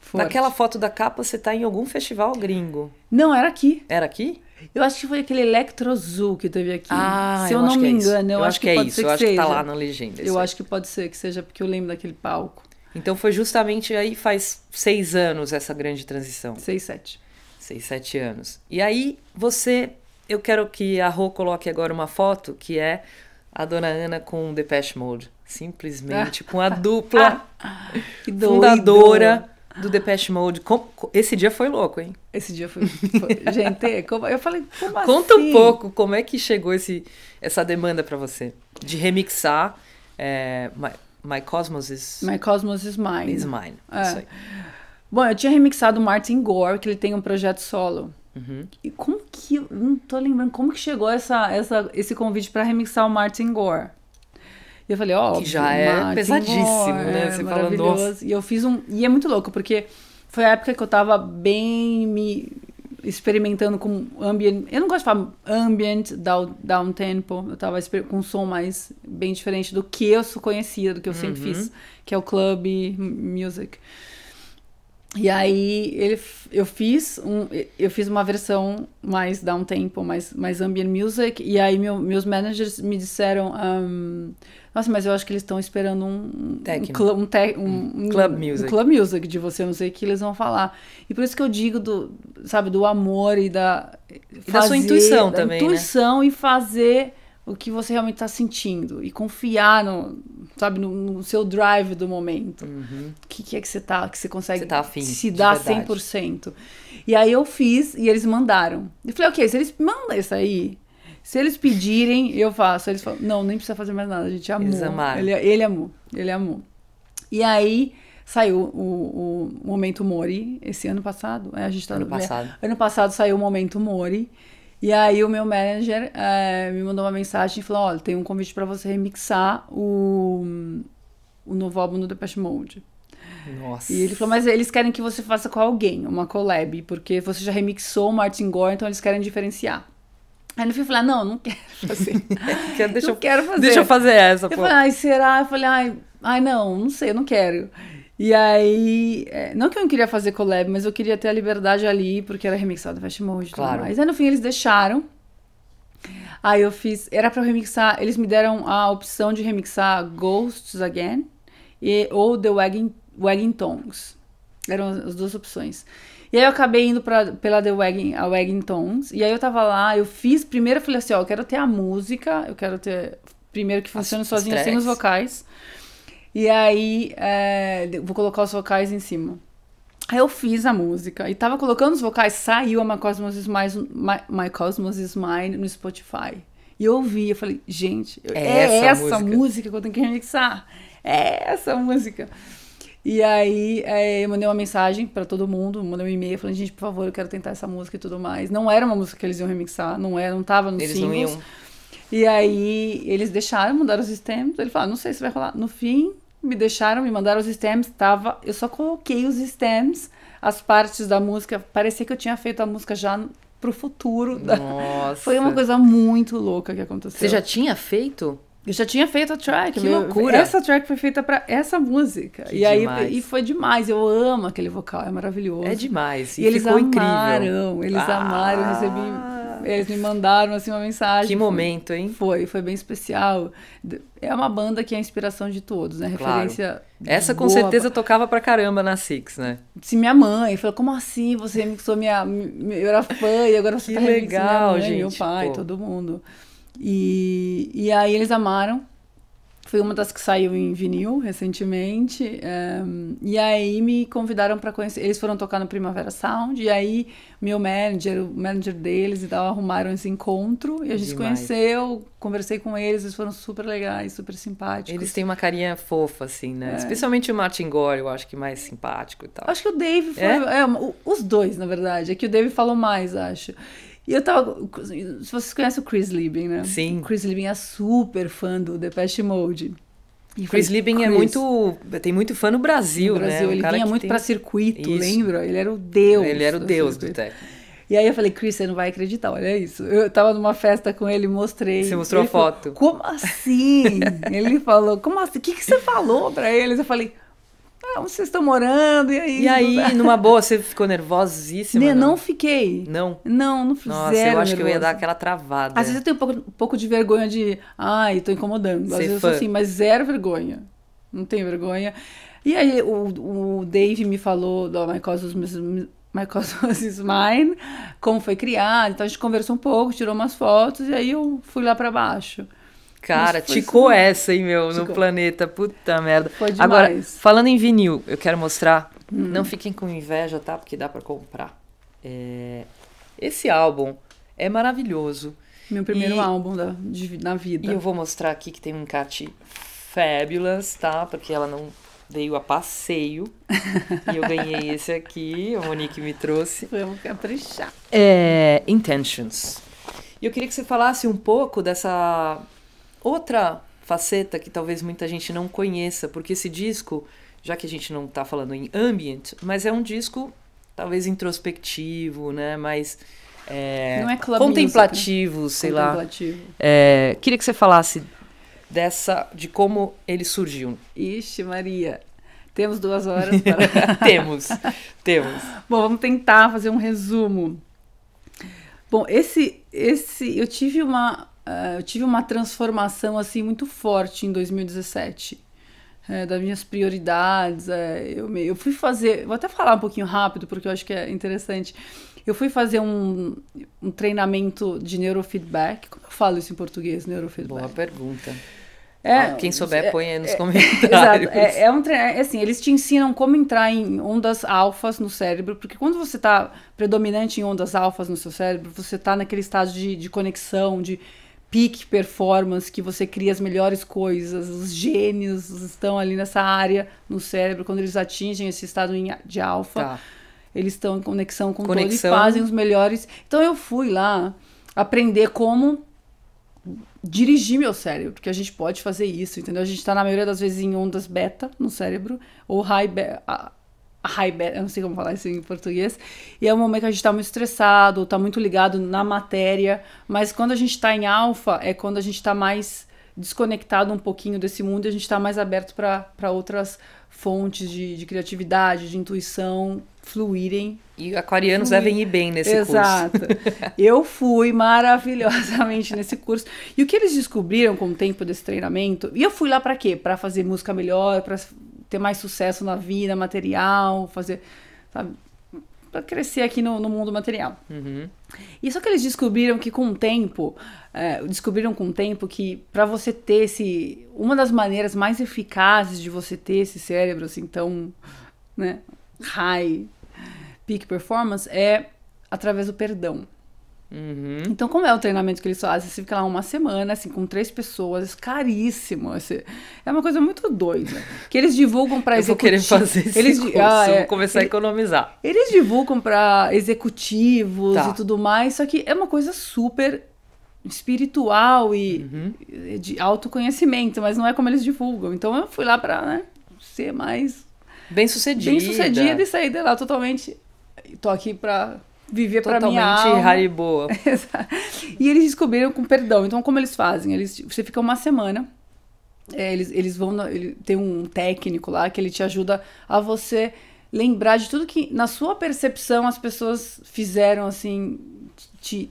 B: forte. Naquela foto da capa você tá em algum festival gringo? Não, era aqui. Era aqui? Eu acho que foi aquele Electrozul que teve aqui. Ah, Se eu, eu não me é engano, eu, eu, acho que, que é isso. eu acho que, que tá lá na legenda. Eu acho que pode ser que seja porque
A: eu lembro daquele palco. Então foi justamente aí faz seis anos essa grande transição. Seis, sete. Seis, sete anos. E aí você, eu quero que a Rô coloque agora uma foto que é a Dona Ana com o Depeche Mode. Simplesmente ah. com a
B: dupla fundadora
A: do Depeche Mode. esse dia foi louco, hein?
B: Esse dia foi. foi gente, como, eu falei, como assim? Conta assim? um pouco como
A: é que chegou esse, essa demanda para você de remixar. É, My Cosmos is... My Cosmos
B: is Mine. Is Mine, é. isso aí. Bom, eu tinha remixado o Martin Gore, que ele tem um projeto solo.
A: Uhum. E como
B: que... Não tô lembrando. Como que chegou essa, essa, esse convite para remixar o Martin Gore? E eu falei, ó... Oh, que já é Martin pesadíssimo, Gore, né? É Você é falando... E eu fiz um... E é muito louco, porque foi a época que eu tava bem me experimentando com ambient. Eu não gosto de falar ambient, down, down tempo. Eu tava com um som mais bem diferente do que eu conhecia, do que eu uhum. sempre fiz, que é o club music. E aí ele, eu fiz um, eu fiz uma versão mais down tempo, mais mais ambient music. E aí meu, meus managers me disseram um, nossa, mas eu acho que eles estão esperando um, um, cl um, um, club music. um club music de você, não sei o que eles vão falar. E por isso que eu digo do, sabe, do amor e da e fazer, da sua intuição da também, né? intuição né? e fazer o que você realmente está sentindo e confiar no, sabe, no, no seu drive do momento. Uhum. O uhum. que, que, é que você tá, que você consegue você tá afim, se dar 100%. E aí eu fiz e eles mandaram. eu falei, OK, se eles mandam isso aí, se eles pedirem, eu faço. Eles falam, não, nem precisa fazer mais nada, a gente amou. É eles amaram. Ele, é, ele é amou, ele amou. E aí saiu o, o Momento Mori, esse ano passado. Né? A gente tá ano no, passado. ano passado saiu o Momento Mori. E aí o meu manager é, me mandou uma mensagem e falou, olha, tem um convite para você remixar o, o novo álbum do Depeche Mode.
A: Nossa. E ele falou,
B: mas eles querem que você faça com alguém, uma collab, porque você já remixou o Martin Gore, então eles querem diferenciar. Aí no fim eu falei, ah, não, não quero fazer. quero, deixa não eu, quero fazer. Deixa eu fazer
A: essa, eu pô. falei, ai,
B: será? Eu falei, ai, ai, não, não sei, não quero. E aí, é, não que eu não queria fazer collab, mas eu queria ter a liberdade ali, porque era remixado Fashion Mode. Claro. Mas aí no fim eles deixaram. Aí eu fiz, era pra remixar, eles me deram a opção de remixar Ghosts Again e, ou The Wagon Wagging Tongues. Eram as duas opções. E aí eu acabei indo pra, pela The Wagon, a Wagon Tones. E aí eu tava lá, eu fiz primeiro, eu falei assim, ó, eu quero ter a música, eu quero ter primeiro que funcione sozinha sem os vocais. E aí é, vou colocar os vocais em cima. Aí eu fiz a música e tava colocando os vocais, saiu a My Cosmos Is Mine, My, My Cosmos Is Mine no Spotify. E eu ouvi, eu falei, gente, é, é essa, essa música. música que eu tenho que remixar. É essa música. E aí é, eu mandei uma mensagem para todo mundo, mandei um e-mail falando, gente, por favor, eu quero tentar essa música e tudo mais. Não era uma música que eles iam remixar, não era, não tava no eles singles. E aí eles deixaram, mandaram os stems, ele falou, ah, não sei se vai rolar. No fim, me deixaram, me mandaram os stems, tava, eu só coloquei os stems, as partes da música, parecia que eu tinha feito a música já pro futuro. Nossa. Foi uma coisa muito louca que aconteceu. Você já tinha feito? Eu já tinha feito a track. Que meu, loucura. Essa track foi feita para essa música. Que e demais. aí e foi demais. Eu amo aquele vocal, é maravilhoso. É demais. E, e eles amaram, incrível. eles ah. amaram, recebi, eles me mandaram assim uma mensagem. Que momento, hein? Foi, foi bem especial. É uma banda que é a inspiração de todos, né? Claro. Referência essa com boa. certeza tocava pra caramba na Six, né? Se minha mãe falou, como assim? Você remixou é minha. Eu era fã e agora você que tá legal, minha mãe, gente, meu pai, pô. todo mundo. E, e aí eles amaram. Foi uma das que saiu em vinil recentemente. Um, eh, e aí me convidaram para conhecer. Eles foram tocar no Primavera Sound. E aí meu manager, o manager deles e tal, arrumaram esse encontro. E a gente conheceu, conversei com eles. Eles foram super legais, super simpáticos. Eles têm
A: uma carinha fofa, assim, né? É. Especialmente o Martin Gore, eu acho que mais simpático e tal. Acho que
B: o Dave foi. É? É, os dois, na verdade. É que o Dave falou mais, acho. E eu tava. Se vocês conhecem o Chris Liebing, né? Sim. O Chris Liebing é super fã do Depeche Mode. E Chris falei, Liebing é Chris, é muito. Tem muito fã
A: no Brasil, no Brasil né? Ele vinha muito tem... para circuito,
B: isso. lembra? Ele era o deus. Ele era o deus circuito. do técnico. E aí eu falei, Chris, você não vai acreditar, olha isso. Eu tava numa festa com ele, mostrei. Você mostrou a foto. Falou, como assim? ele falou, como assim? O que, que você falou para eles? Eu falei, ah, onde vocês estão morando? E aí? E aí, numa boa,
A: você ficou nervosíssima? Né,
B: não, não fiquei. Não? Não, não fizeram Nossa, eu acho que eu ia dar
A: aquela travada. Às vezes eu tenho
B: um pouco, um pouco de vergonha de... Ai, tô incomodando. Às vezes fã. eu sou assim, mas zero vergonha. Não tenho vergonha. E aí o, o Dave me falou do My Cosmos is Mine, como foi criado. Então a gente conversou um pouco, tirou umas fotos e aí eu fui lá para baixo.
A: Cara, ticou assim. essa, hein, meu, ticou. no planeta. Puta merda. Foi demais. Agora, falando em vinil, eu quero mostrar. Hum. Não fiquem com inveja, tá? Porque dá para comprar. É... Esse álbum é maravilhoso. Meu primeiro e... álbum da, de, na vida. E eu vou mostrar aqui que tem um encarte fabulous, tá? Porque ela não veio a passeio. e eu ganhei esse aqui, a Monique me trouxe. Vamos caprichar. É... Intentions. E eu queria que você falasse um pouco dessa Outra faceta que talvez muita gente não conheça, porque esse disco, já que a gente não está falando em ambient, mas é um disco talvez introspectivo, né? Mais é, não é club contemplativo, music, né? sei contemplativo. lá. É, queria que você falasse dessa, de como ele surgiu. Ixi,
B: Maria. Temos duas horas para. temos, temos. Bom, vamos tentar fazer um resumo. Bom, esse, esse, eu tive uma, uh, eu tive uma transformação assim muito forte em 2017. É, eh, das minhas prioridades, é, eu, eu fui fazer, vou até falar um pouquinho rápido, porque eu acho que é interessante. Eu fui fazer um, um treinamento de neurofeedback. Como eu falo isso em português, neurofeedback? Boa pergunta. É, ah, Quem souber, é, põe aí nos é, comentários. É, é, um treino, é, assim, eles te ensinam como entrar em ondas alfas no cérebro, porque quando você está predominante em ondas alfas no seu cérebro, você está naquele estado de, de conexão, de peak performance, que você cria as melhores coisas, os gênios estão ali nessa área no cérebro, quando eles atingem esse estado de alfa, tá. eles estão em conexão com conexão. todo e fazem os melhores. Então eu fui lá aprender como dirigir meu cérebro, porque a gente pode fazer isso, entendeu? A gente está na maioria das vezes em ondas beta no cérebro, ou high beta, high beta, eu não sei como falar isso em português, e é um momento que a gente está muito estressado, está muito ligado na matéria, mas quando a gente está em alfa é quando a gente está mais desconectado um pouquinho desse mundo e a gente está mais aberto para outras fontes de, de, criatividade, de intuição fluírem. E aquarianos devem ir bem nesse Exato. curso. Exato. Eu fui maravilhosamente nesse curso. E o que eles descobriram com o tempo desse treinamento? E eu fui lá para quê? Para fazer música melhor, para ter mais sucesso na vida, material, fazer, sabe? para crescer aqui no, no mundo material. Uhum. E só que eles descobriram que com o tempo é, descobriram com o tempo que para você ter esse. Uma das maneiras mais eficazes de você ter esse cérebro assim tão né, high peak performance é através do perdão. Uhum. Então, como é o treinamento que eles fazem? Você fica lá uma semana, assim, com três pessoas, é caríssimo. Assim, é uma coisa muito doida. Que eles divulgam para executivos. Eu querer fazer esse eles, curso, ah, é, vou começar ele, a
A: economizar.
B: Eles divulgam para executivos tá. e tudo mais, só que é uma coisa super espiritual e uhum. de autoconhecimento, mas não é como eles divulgam. Então eu fui lá para né, ser mais bem sucedida, bem sucedida e sair de lá totalmente. Tô aqui para viver para minha alma. Hariboa. e eles descobriram com perdão. Então como eles fazem? Eles você fica uma semana é, eles, eles vão. Na, ele, tem um técnico lá que ele te ajuda a você lembrar de tudo que, na sua percepção, as pessoas fizeram assim, te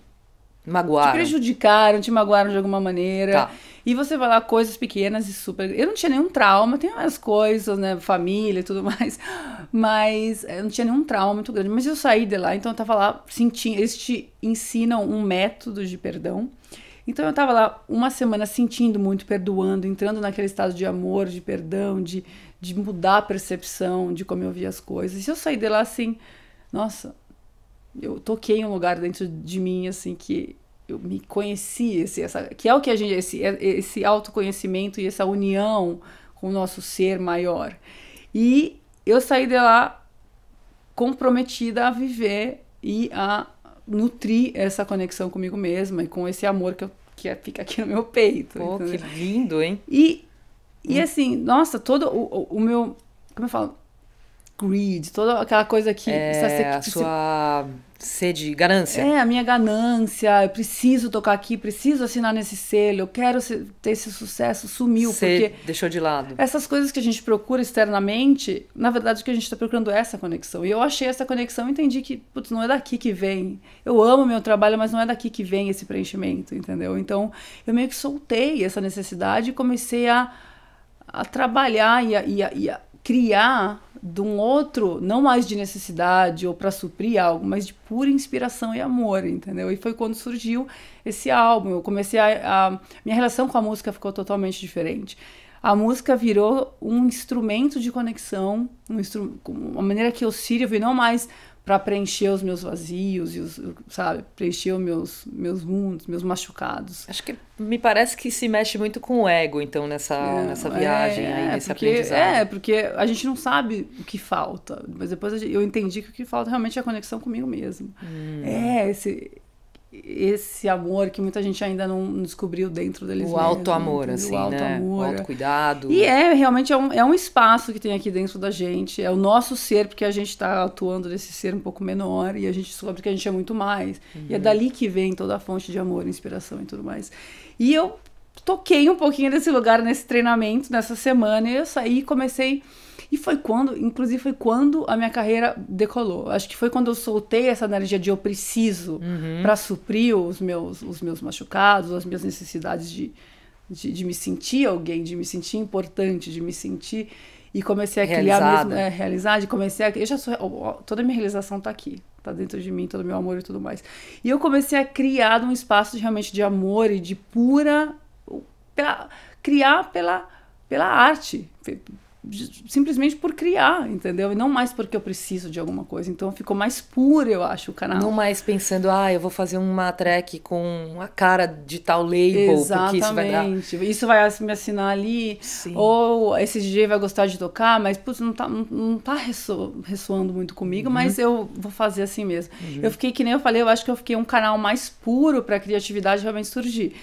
B: Magoaram. Te prejudicaram, te magoaram de alguma maneira. Tá. E você vai lá, coisas pequenas e super. Eu não tinha nenhum trauma, tem umas coisas, né? Família e tudo mais. Mas eu não tinha nenhum trauma muito grande. Mas eu saí de lá, então eu tava lá sentindo. Eles te ensinam um método de perdão. Então eu tava lá uma semana sentindo muito, perdoando, entrando naquele estado de amor, de perdão, de, de mudar a percepção de como eu via as coisas. E eu saí de lá assim, nossa, eu toquei um lugar dentro de mim, assim, que eu me conheci, esse, essa, que é o que a gente, esse, é, esse autoconhecimento e essa união com o nosso ser maior. E eu saí de lá comprometida a viver e a nutrir essa conexão comigo mesma e com esse amor que, eu, que é, fica aqui no meu peito. Pô, que lindo, hein? E, e hum. assim, nossa, todo o, o meu. Como eu falo? Greed, toda aquela coisa que. É, essa, a sua.
A: Se, sede, ganância. É, a
B: minha ganância, eu preciso tocar aqui, preciso assinar nesse selo, eu quero ter esse sucesso, sumiu. Você
A: porque deixou de lado. Essas
B: coisas que a gente procura externamente, na verdade o que a gente está procurando é essa conexão. E eu achei essa conexão entendi que, putz, não é daqui que vem. Eu amo meu trabalho, mas não é daqui que vem esse preenchimento, entendeu? Então eu meio que soltei essa necessidade e comecei a, a trabalhar e a, e a, e a criar de um outro, não mais de necessidade ou para suprir algo, mas de pura inspiração e amor, entendeu? E foi quando surgiu esse álbum. Eu comecei a, a minha relação com a música ficou totalmente diferente. A música virou um instrumento de conexão, um instru uma maneira que eu sirvo e não mais para preencher os meus vazios e os, sabe, preencher os meus meus mundos, meus machucados. Acho que
A: me parece que se mexe muito com o ego, então nessa é, nessa viagem né, é, aí, nesse porque, aprendizado. É,
B: porque a gente não sabe o que falta, mas depois gente, eu entendi que o que falta realmente é a conexão comigo mesmo. Hum. É esse esse amor que muita gente ainda não descobriu dentro deles. O auto amor, entendeu? assim, o alto né? Amor. É. O cuidado. E é realmente é um, é um espaço que tem aqui dentro da gente. É o nosso ser, porque a gente está atuando nesse ser um pouco menor e a gente descobre que a gente é muito mais. Uhum. E é uhum. dali que vem toda a fonte de amor, inspiração e tudo mais. E eu toquei um pouquinho desse lugar nesse treinamento, nessa semana, e eu saí e comecei. E foi quando, inclusive, foi quando a minha carreira decolou. Acho que foi quando eu soltei essa energia de eu preciso uhum. para suprir os meus, os meus machucados, as minhas necessidades de, de, de, me sentir alguém, de me sentir importante, de me sentir. E comecei a criar mesmo, é, realizar, de comecei a. Eu já sou. Toda a minha realização está aqui. está dentro de mim, todo o meu amor e tudo mais. E eu comecei a criar um espaço de, realmente de amor e de pura. Pela, criar pela, pela arte simplesmente por criar, entendeu? E não mais porque eu preciso de alguma coisa. Então ficou mais puro, eu acho, o canal. Não mais pensando, ah, eu vou fazer uma track com a cara de tal label, Exatamente. porque isso vai dar... Isso vai me assinar ali, Sim. ou esse DJ vai gostar de tocar, mas putz, não tá, não, não tá resso, ressoando muito comigo, uhum. mas eu vou fazer assim mesmo. Uhum. Eu fiquei, que nem eu falei, eu acho que eu fiquei um canal mais puro para a criatividade realmente surgir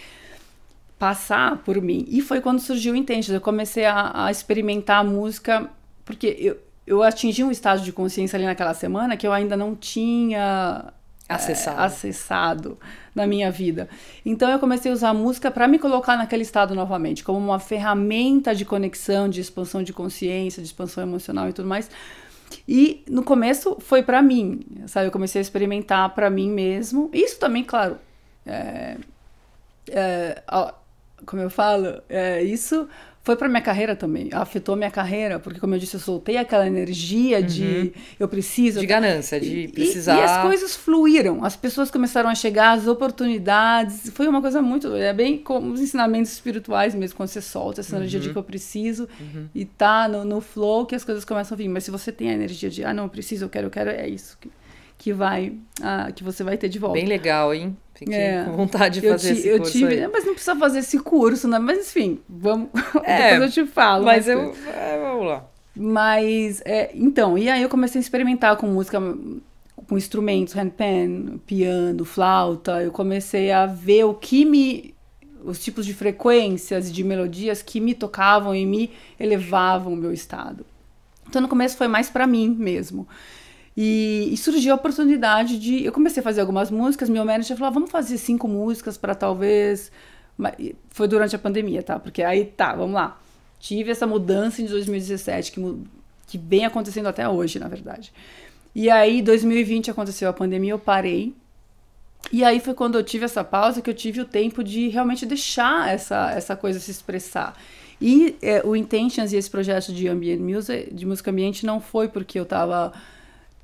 B: passar por mim. E foi quando surgiu o Intentions. Eu comecei a, a, experimentar a música, porque eu, eu atingi um estágio de consciência ali naquela semana que eu ainda não tinha é, acessado, é, acessado na minha vida. Então eu comecei a usar a música para me colocar naquele estado novamente, como uma ferramenta de conexão, de expansão de consciência, de expansão emocional e tudo mais. E no começo foi para mim, sabe? Eu comecei a experimentar para mim mesmo. Isso também, claro, é, é, como eu falo, é, isso foi para minha carreira também, afetou minha carreira, porque como eu disse, eu soltei aquela energia uhum. de eu preciso, de ganância, de precisar. E, e, as coisas fluíram, as pessoas começaram a chegar, as oportunidades, foi uma coisa muito, é bem como os ensinamentos espirituais mesmo, quando você solta essa energia uhum. de que eu preciso uhum. e tá no, no flow que as coisas começam a vir, mas se você tem a energia de ah, não, eu preciso, eu quero, eu quero, é isso. Que que vai ah, que você vai ter de volta. Bem legal, hein? Fiquei é. com vontade de fazer eu ti, esse eu curso. Tive, aí. Mas não precisa fazer esse curso, né? Mas enfim, vamos. É, depois eu te falo. Mas eu.
A: É, vamos lá.
B: Mas, é, então, e aí eu comecei a experimentar com música, com instrumentos, handpan, piano, flauta. Eu comecei a ver o que me. os tipos de frequências, de melodias que me tocavam e me elevavam o meu estado. Então, no começo foi mais para mim mesmo. E, e, surgiu a oportunidade de. Eu comecei a fazer algumas músicas, meu manager falou: ah, vamos fazer cinco músicas para talvez. Foi durante a pandemia, tá? Porque aí tá, vamos lá. Tive essa mudança em 2017, que, que vem acontecendo até hoje, na verdade. E aí, 2020 aconteceu a pandemia, eu parei. E aí foi quando eu tive essa pausa que eu tive o tempo de realmente deixar essa, essa coisa se expressar. E é, o Intentions e esse projeto de, ambient music, de música ambiente não foi porque eu tava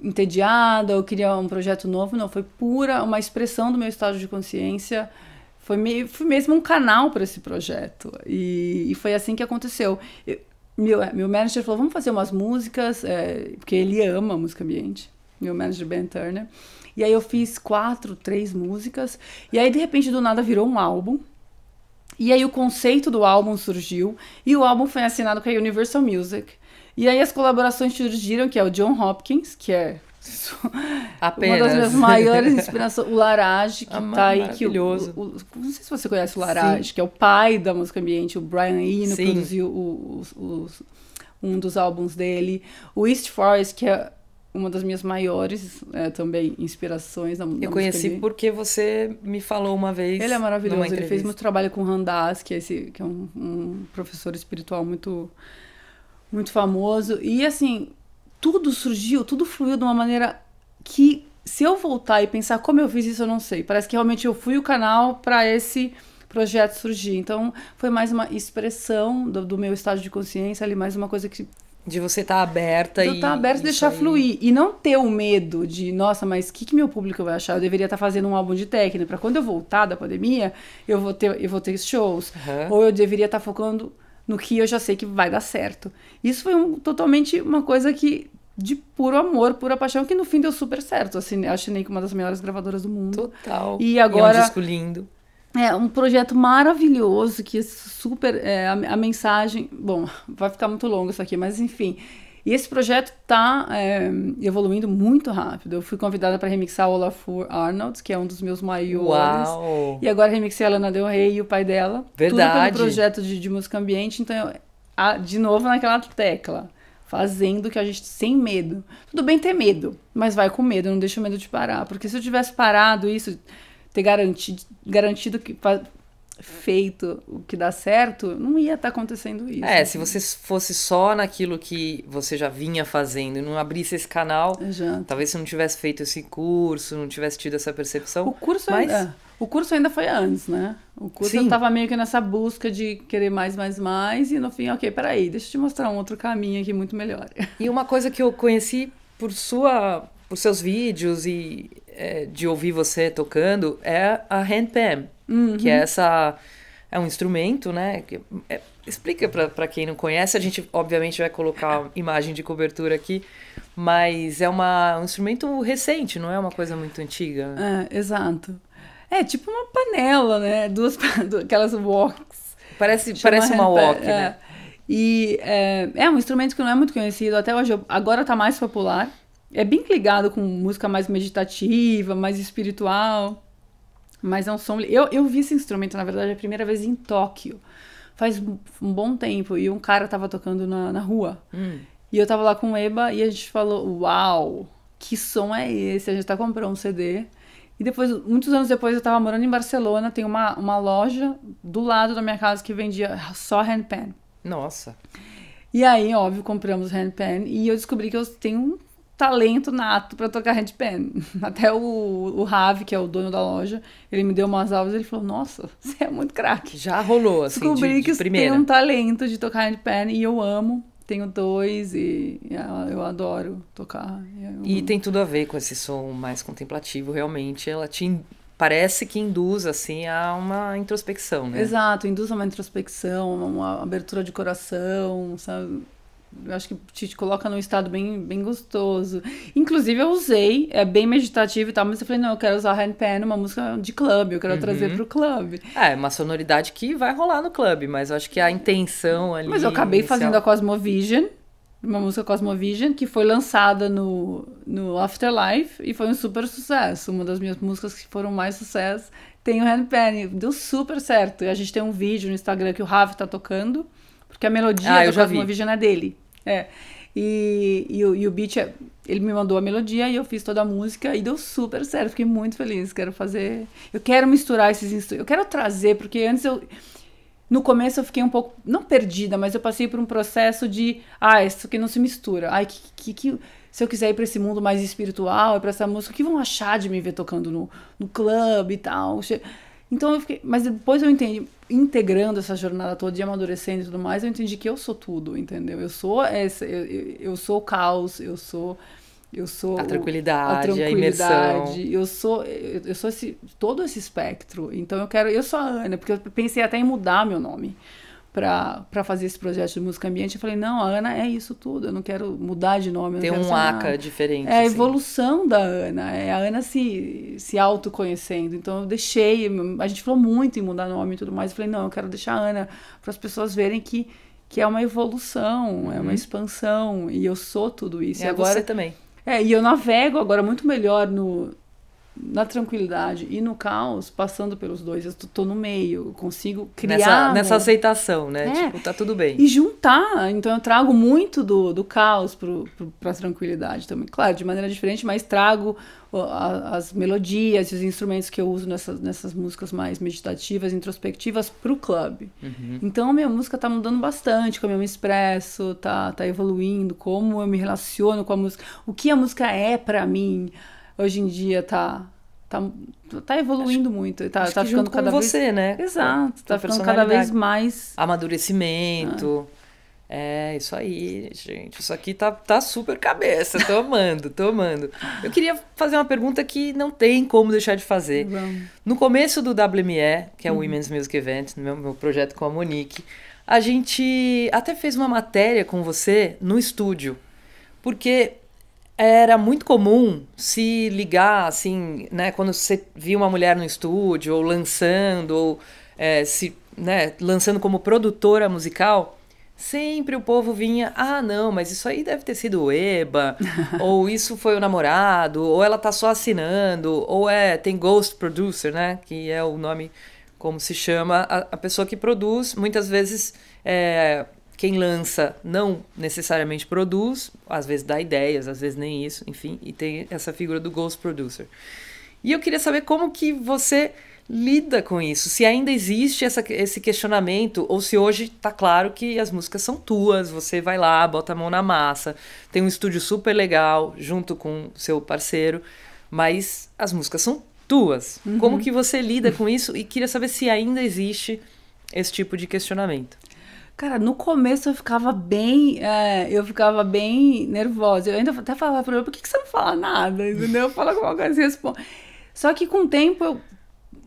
B: entediada ou queria um projeto novo, não, foi pura uma expressão do meu estado de consciência, foi, meio, foi mesmo um canal para esse projeto e, e, foi assim que aconteceu. Eu, meu, é, meu manager falou, vamos fazer umas músicas, é, porque ele ama música ambiente, meu manager Ben Turner, e aí eu fiz quatro, três músicas, e aí de repente do nada virou um álbum, e aí o conceito do álbum surgiu, e o álbum foi assinado com a Universal Music, e aí as colaborações surgiram, que é o John Hopkins, que é Apenas. Uma das minhas maiores inspirações, o Larage, que está ah, aí. Que o, o, o, não sei se você conhece o Larage, Sim. que é o pai da música ambiente. O Brian Eno Sim. produziu o, o, um dos álbuns dele. O East Forest, que é uma das minhas maiores é, também inspirações na, na Eu conheci porque você me falou uma vez. Ele é maravilhoso, ele fez muito trabalho com Randas, que é, esse, que é um, um professor espiritual muito muito famoso. E assim, tudo surgiu, tudo fluiu de uma maneira que se eu voltar e pensar como eu fiz isso, eu não sei. Parece que realmente eu fui o canal para esse projeto surgir. Então, foi mais uma expressão do, do, meu estado de consciência ali, mais uma coisa que. De você estar tá aberta de e. estar tá aberta e deixar aí. fluir. E não ter o medo de, nossa, mas o que, que meu público vai achar? Eu deveria estar tá fazendo um álbum de técnica. para quando eu voltar da pandemia, eu vou ter, eu vou ter shows. Uhum. Ou eu deveria estar tá focando no que eu já sei que vai dar certo. Isso foi um, totalmente uma coisa que de puro amor, pura paixão, que no fim deu super certo. Assim, assinei que uma das melhores gravadoras do mundo. Total. E agora. E é um disco lindo. É um projeto maravilhoso que é super é, a, a, mensagem. Bom, vai ficar muito longo isso aqui, mas enfim, e esse projeto está é, evoluindo muito rápido. Eu fui convidada para remixar o Olafur Arnold, que é um dos meus maiores. Uau. E agora remixei a Lana Del Rey e o pai dela. Verdade. Tudo pelo projeto de, de música ambiente. Então, eu, a, de novo naquela tecla. Fazendo que a gente sem medo. Tudo bem ter medo, mas vai com medo, não deixa o medo de parar. Porque se eu tivesse parado isso, ter garantido, garantido que feito o que dá certo, não ia estar tá acontecendo isso. É, se você
A: fosse só naquilo que você já vinha fazendo e não abrisse esse canal, talvez você não tivesse feito esse curso, não tivesse tido essa percepção. O curso mas... ainda, é,
B: o curso ainda foi antes, né? O curso Sim. eu estava meio que nessa busca de querer mais, mais, mais e no fim, ok, peraí, deixa eu te mostrar um outro caminho aqui muito melhor.
A: E uma coisa que eu conheci por sua por seus vídeos e é, de ouvir você tocando é a handpan, uhum. que é uhum. essa é um instrumento, né? Que, é, explica para quem não conhece, a gente obviamente vai colocar imagem de cobertura aqui, mas é uma, um instrumento recente, não é uma coisa muito antiga.
B: É, exato. É tipo uma panela, né? Duas, aquelas woks. Parece, parece uma wok, né? é. né? E é, é, um instrumento que não é muito conhecido, até hoje, agora está mais popular é bem ligado com música mais meditativa, mais espiritual. Mas é um som. Eu, eu vi esse instrumento, na verdade, a primeira vez em Tóquio. Faz um bom tempo. E um cara tava tocando na, na rua. Hum. E eu tava lá com o Eba e a gente falou: Uau, que som é esse? A gente tá comprando um CD. E depois, muitos anos depois, eu tava morando em Barcelona. Tem uma, uma loja do lado da minha casa que vendia só handpan. Nossa. E aí, óbvio, compramos handpan. E eu descobri que eu tenho um talento nato para tocar handpan. Até o, o Ravi, que é o dono da loja, ele me deu umas aulas e ele falou: Nossa, você é muito craque. Já
A: rolou, assim, Descobri de, de que primeira. tem um
B: talento de tocar handpan e eu amo. Tenho dois e eu adoro tocar. Eu e tem
A: tudo a ver com esse som mais contemplativo, realmente. Ela te parece que induz assim a uma introspecção, né? Exato,
B: induz a uma introspecção, uma abertura de coração, sabe? Eu acho que te, te coloca num estado bem, bem gostoso. Inclusive, eu usei, é bem meditativo e tal, mas eu falei, não, eu quero usar handpan, uma música de clube, eu quero uhum. trazer pro clube. É, uma sonoridade que
A: vai rolar no clube, mas eu acho que a intenção ali. Mas eu acabei inicial... fazendo a
B: Cosmovision, uma música Cosmovision, que foi lançada no, no Afterlife e foi um super sucesso. Uma das minhas músicas que foram mais sucesso tem o handpan, deu super certo. E a gente tem um vídeo no Instagram que o Ravi tá tocando. Porque a melodia ah, do Cosmovision é dele. É. E, e, o, e o beat, é, ele me mandou a melodia e eu fiz toda a música e deu super certo. Fiquei muito feliz. Quero fazer. Eu quero misturar esses instrumentos. Eu quero trazer, porque antes eu. No começo eu fiquei um pouco. Não perdida, mas eu passei por um processo de. Ah, isso aqui não se mistura. Ai, que. que, que se eu quiser ir para esse mundo mais espiritual, é para essa música, o que vão achar de me ver tocando no, no clube e tal? Então eu fiquei, mas depois eu entendi, integrando essa jornada toda de amadurecendo e tudo mais, eu entendi que eu sou tudo, entendeu? Eu sou essa, eu, eu, eu sou o caos, eu sou eu sou a tranquilidade, o, a, tranquilidade, a imersão. Eu sou eu, eu sou esse todo esse espectro. Então eu quero, eu sou a Ana, porque eu pensei até em mudar meu nome para fazer esse projeto de música ambiente. Eu falei, não, a Ana é isso tudo, eu não quero mudar de nome. Tem um ACA
A: diferente. É a assim.
B: evolução da Ana, é a Ana se, se autoconhecendo. Então eu deixei, a gente falou muito em mudar nome e tudo mais. Eu falei, não, eu quero deixar a Ana para as pessoas verem que, que é uma evolução, uhum. é uma uhum. expansão, e eu sou tudo isso. e agora, você também. É, e eu navego agora muito melhor no, na tranquilidade e no caos, passando pelos dois, eu tô, no meio, eu consigo criar. Nessa, nessa aceitação, né? É. Tipo, tá tudo bem. E juntar, então eu trago muito do, do caos pro, pro, pra tranquilidade também. Claro, de maneira diferente, mas trago a, as melodias e os instrumentos que eu uso nessas, nessas músicas mais meditativas, introspectivas, pro clube. Uhum. Então a minha música tá mudando bastante, como eu me expresso, tá, tá evoluindo, como eu me relaciono com a música, o que a música é para mim hoje em dia tá tá, tá evoluindo acho, muito, tá, tá ficando cada vez você, né? Exato, tá ficando cada vez mais
A: amadurecimento. Ah. É, isso aí, gente. Isso aqui tá, tá super cabeça. tomando amando, amando. Eu queria fazer uma pergunta que não tem como deixar de fazer. Vamos. No começo do WME, que é o uhum. Women's Music Event, meu, meu projeto com a Monique, a gente até fez uma matéria com você no estúdio. Porque era muito comum se ligar, assim, né? Quando você via uma mulher no estúdio, ou lançando, ou é, se né, lançando como produtora musical, sempre o povo vinha, ah, não, mas isso aí deve ter sido o Eba, ou isso foi o namorado, ou ela tá só assinando, ou é, tem Ghost Producer, né? Que é o nome, como se chama, a, a pessoa que produz, muitas vezes é, quem lança não necessariamente produz, às vezes dá ideias, às vezes nem isso, enfim, e tem essa figura do ghost producer. E eu queria saber como que você lida com isso, se ainda existe essa, esse questionamento, ou se hoje tá claro que as músicas são tuas, você vai lá, bota a mão na massa, tem um estúdio super legal junto com seu parceiro, mas as músicas são tuas. Uhum. Como que você lida com isso? E queria saber se ainda existe esse tipo de questionamento.
B: Cara, no começo eu ficava bem. É, eu ficava bem nervosa. Eu ainda até falava pra ele, por que, que você não fala nada? Entendeu? Fala alguma coisa e responde. Só que com o tempo eu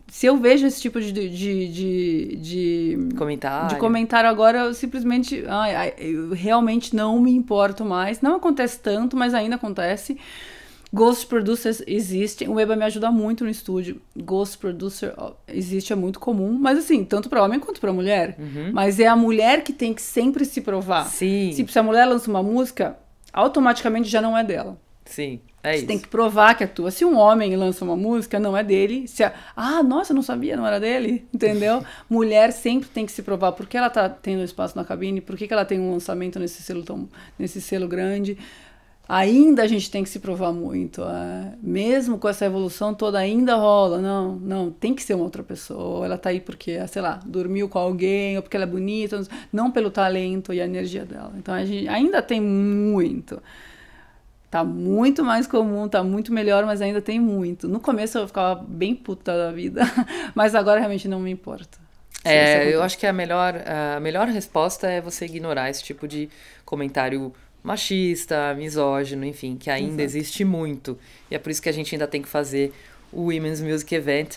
B: se eu vejo esse tipo de, de, de, de, comentário. de comentário agora, eu simplesmente. Ai, eu realmente não me importo mais. Não acontece tanto, mas ainda acontece. Ghost Producers existem. O Eba me ajuda muito no estúdio. Ghost Producer existe, é muito comum. Mas assim, tanto para homem quanto para mulher. Uhum. Mas é a mulher que tem que sempre se provar. Sim. Se, se a mulher lança uma música, automaticamente já não é dela. Sim, é Você isso. tem que provar que é tua. Se um homem lança uma música, não é dele. Se a... Ah, nossa, não sabia, não era dele. Entendeu? Mulher sempre tem que se provar. Por que ela tá tendo espaço na cabine? Por que, que ela tem um lançamento nesse selo, tão... nesse selo grande? ainda a gente tem que se provar muito. É? Mesmo com essa evolução toda, ainda rola. Não, não, tem que ser uma outra pessoa. Ela tá aí porque, ah, sei lá, dormiu com alguém, ou porque ela é bonita, não pelo talento e a energia dela. Então a gente ainda tem muito. Tá muito mais comum, tá muito melhor, mas ainda tem muito. No começo eu ficava bem puta da vida, mas agora realmente não me importa. É, eu acho
A: que a melhor, a melhor resposta é você ignorar esse tipo de comentário machista, misógino, enfim, que ainda Exato. existe muito. E é por isso que a gente ainda tem que fazer o Women's Music Event.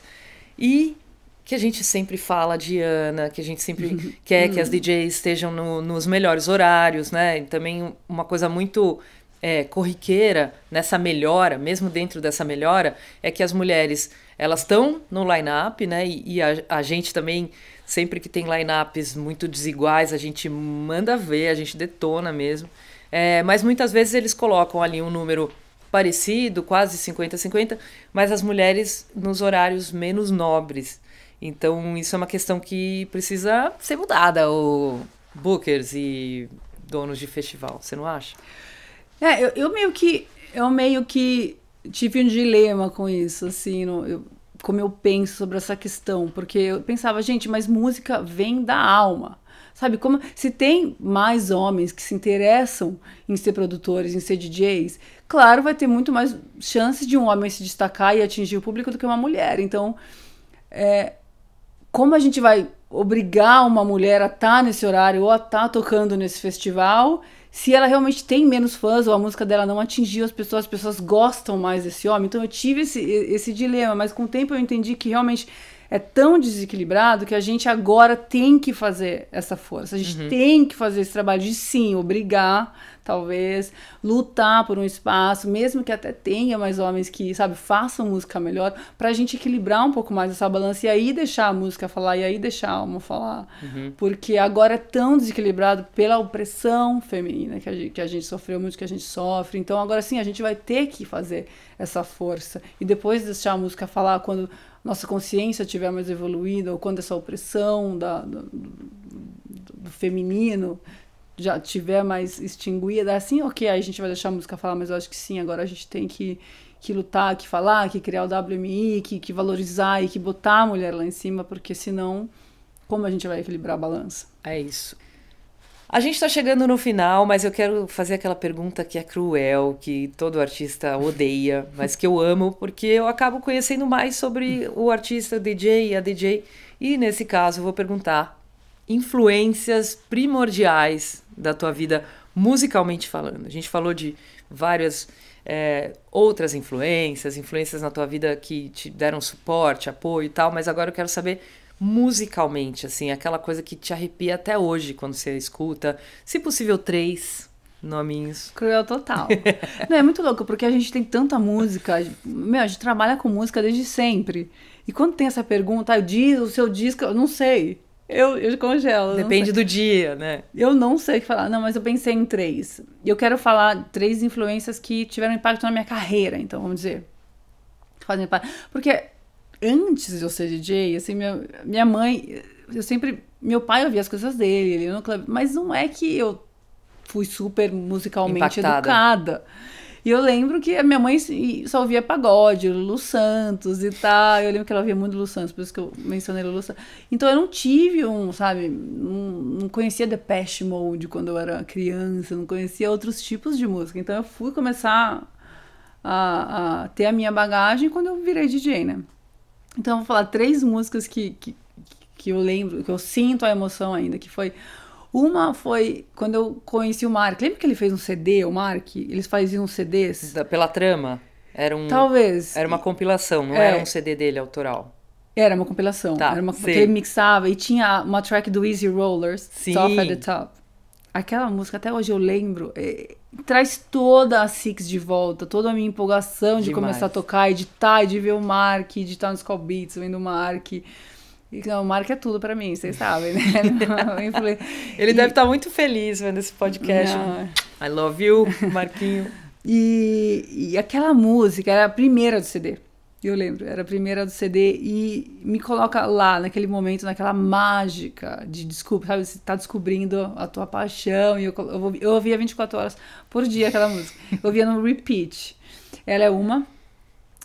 A: E que a gente sempre fala de Ana, que a gente sempre quer que as DJs estejam no, nos melhores horários, né? E também uma coisa muito é, corriqueira nessa melhora, mesmo dentro dessa melhora, é que as mulheres elas estão no line-up, né? E, e a, a, gente também, sempre que tem line-ups muito desiguais, a gente manda ver, a gente detona mesmo. É, mas muitas vezes eles colocam ali um número parecido, quase 50-50, mas as mulheres nos horários menos nobres. Então, isso é uma questão que precisa ser mudada, o bookers e donos de festival, você não acha?
B: É, eu, eu meio que eu meio que tive um dilema com isso, assim, no, eu, como eu penso sobre essa questão, porque eu pensava, gente, mas música vem da alma. Sabe, como se tem mais homens que se interessam em ser produtores, em ser DJs, claro, vai ter muito mais chance de um homem se destacar e atingir o público do que uma mulher. Então, é, como a gente vai obrigar uma mulher a estar tá nesse horário ou a estar tá tocando nesse festival se ela realmente tem menos fãs ou a música dela não atingiu as pessoas, as pessoas gostam mais desse homem? Então, eu tive esse, esse dilema, mas com o tempo eu entendi que realmente é tão desequilibrado que a gente agora tem que fazer essa força. A gente uhum. tem que fazer esse trabalho de sim, obrigar talvez, lutar por um espaço, mesmo que até tenha mais homens que, sabe, façam música melhor, pra gente equilibrar um pouco mais essa balança e aí deixar a música falar, e aí deixar a alma falar. Uhum. Porque agora é tão desequilibrado pela opressão feminina que a, gente, que a gente sofreu muito, que a gente sofre. Então agora sim, a gente vai ter que fazer essa força. E depois deixar a música falar quando nossa consciência tiver mais evoluída, ou quando essa opressão da, do, do feminino já tiver mais extinguida, assim, ok, aí a gente vai deixar a música falar, mas eu acho que sim, agora a gente tem que, que lutar, que falar, que criar o WMI, que, que valorizar e que botar a mulher lá em cima, porque senão, como a gente vai equilibrar a balança? É isso. A gente está chegando no final, mas eu quero fazer aquela
A: pergunta que é cruel, que todo artista odeia, mas que eu amo, porque eu acabo conhecendo mais sobre o artista, o DJ e a DJ. E nesse caso, eu vou perguntar influências primordiais da tua vida musicalmente falando. A gente falou de várias é, outras influências, influências na tua vida que te deram suporte, apoio e tal, mas agora eu quero saber musicalmente, assim, aquela coisa que te arrepia até hoje quando você escuta, se possível três nominhos.
B: Cruel total. Não, é muito louco, porque a gente tem tanta música, meu, a gente trabalha com música desde sempre, e quando tem essa pergunta, ah, diz o seu disco, eu não sei, eu, eu congelo. Depende do dia, né? Eu não sei o que falar. Não, mas eu pensei em três. Eu quero falar três influências que tiveram impacto na minha carreira, então, vamos dizer. Fazem impacto. Porque antes de eu ser DJ, assim, minha, minha mãe. Eu sempre. Meu pai ouvia as coisas dele, ele no clube. Mas não é que eu fui super musicalmente Impactada. educada. E eu lembro que a minha mãe só ouvia pagode, Lulu Santos e tal. Eu lembro que ela ouvia muito Lulu Santos, por isso que eu mencionei Lulu Santos. Então eu não tive um, sabe, um, não conhecia Depeche Mode quando eu era criança, não conhecia outros tipos de música. Então eu fui começar a, a ter a minha bagagem quando eu virei DJ, né? Então eu vou falar três músicas que, que, que eu lembro, que eu sinto a emoção ainda, que foi uma foi quando eu conheci o Mark. Lembra que ele fez um CD, o Mark? Eles faziam CDs? Da, pela trama? Era um. Talvez. Era uma compilação, não é. era um CD
A: dele autoral.
B: Era uma compilação. Tá, era uma sim. ele mixava e tinha uma track do Easy Rollers, sim. Top at the Top. Aquela música, até hoje eu lembro, é, traz toda a Six de volta, toda a minha empolgação de começar a tocar, editar, tá, de ver o Mark, editar tá nos call beats, vendo o Mark. Então, Mark é tudo para mim, vocês sabem, né? Ele e... deve estar tá muito feliz vendo esse podcast. Não. I love you, Marquinho. e, e aquela música era a primeira do CD. Eu lembro, era a primeira do CD e me coloca lá, naquele momento, naquela mágica de desculpa, sabe? Você tá descobrindo a tua paixão. E eu, eu, eu ouvia 24 horas por dia aquela música. Eu ouvia no repeat. Ela é uma.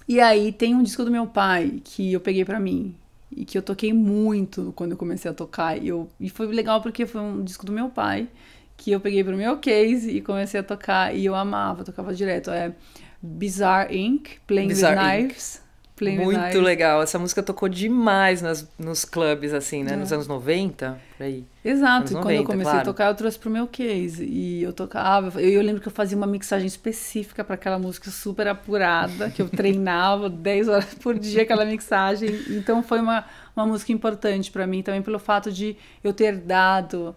B: E aí tem um disco do meu pai que eu peguei para mim, e que eu toquei muito quando eu comecei a tocar. E, eu, e foi legal porque foi um disco do meu pai que eu peguei pro meu case e comecei a tocar e eu amava, tocava direto. É Bizarre Inc., Playing Bizarre with Inc. Knives. Muito
A: legal. Essa música tocou demais nas, nos clubes, assim, né? É. Nos anos 90, por aí. Exato. e quando 90, eu comecei claro. a tocar,
B: eu trouxe pro meu case. E eu tocava. Eu, eu lembro que eu fazia uma mixagem específica para aquela música super apurada, que eu treinava 10 horas por dia aquela mixagem. Então foi uma, uma música importante para mim também, pelo fato de eu ter dado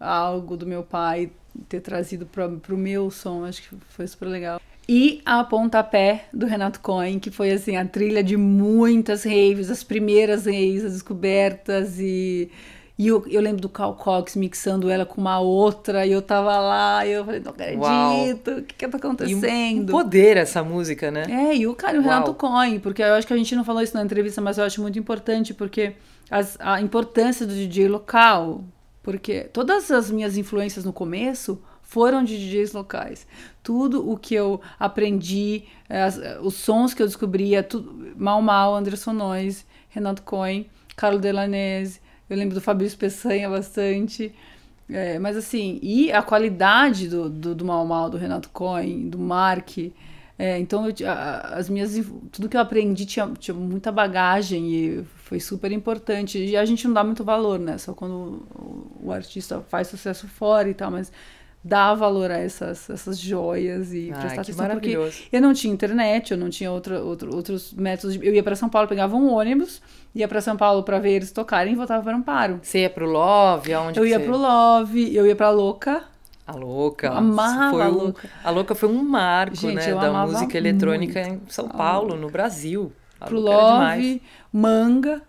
B: algo do meu pai, ter trazido para o meu som. Acho que foi super legal e a Pontapé do Renato Cohen, que foi assim a trilha de muitas raves, as primeiras raves, as descobertas e e eu, eu lembro do Cal Cox mixando ela com uma outra, e eu tava lá, e eu falei, não acredito, o que que tá acontecendo? E o
A: poder essa música, né?
B: É, e o cara, o Renato Cohen, porque eu acho que a gente não falou isso na entrevista, mas eu acho muito importante, porque as, a importância do DJ local, porque todas as minhas influências no começo foram de DJs locais. Tudo o que eu aprendi, eh, as, eh, os sons que eu descobria, é tudo, Mal Mal, Anderson Nois, Renato Cohen, Carlo Delanese, eu lembro do Fabrício Peçanha bastante. É, mas assim, e a qualidade do, do, do Mal Mal, do Renato Cohen, do Mark. É, então, eu, as minhas, tudo que eu aprendi tinha, tinha muita bagagem e foi super importante. E a gente não dá muito valor, né? Só quando o, o artista faz sucesso fora e tal, mas dar valor a essas, essas joias e ah, prestar atenção. Porque eu não tinha internet, eu não tinha outro, outro, outros métodos. De... Eu ia para São Paulo, pegava um ônibus, ia para São Paulo para ver eles tocarem e voltava para Amparo. Você ia para o Love? Aonde eu ia para o Love, eu ia para Louca.
A: A Louca. amava foi a Louca. Um... a Louca foi um marco, Gente, né? Da música eletrônica em São Paulo, no Brasil.
B: A pro Love, Manga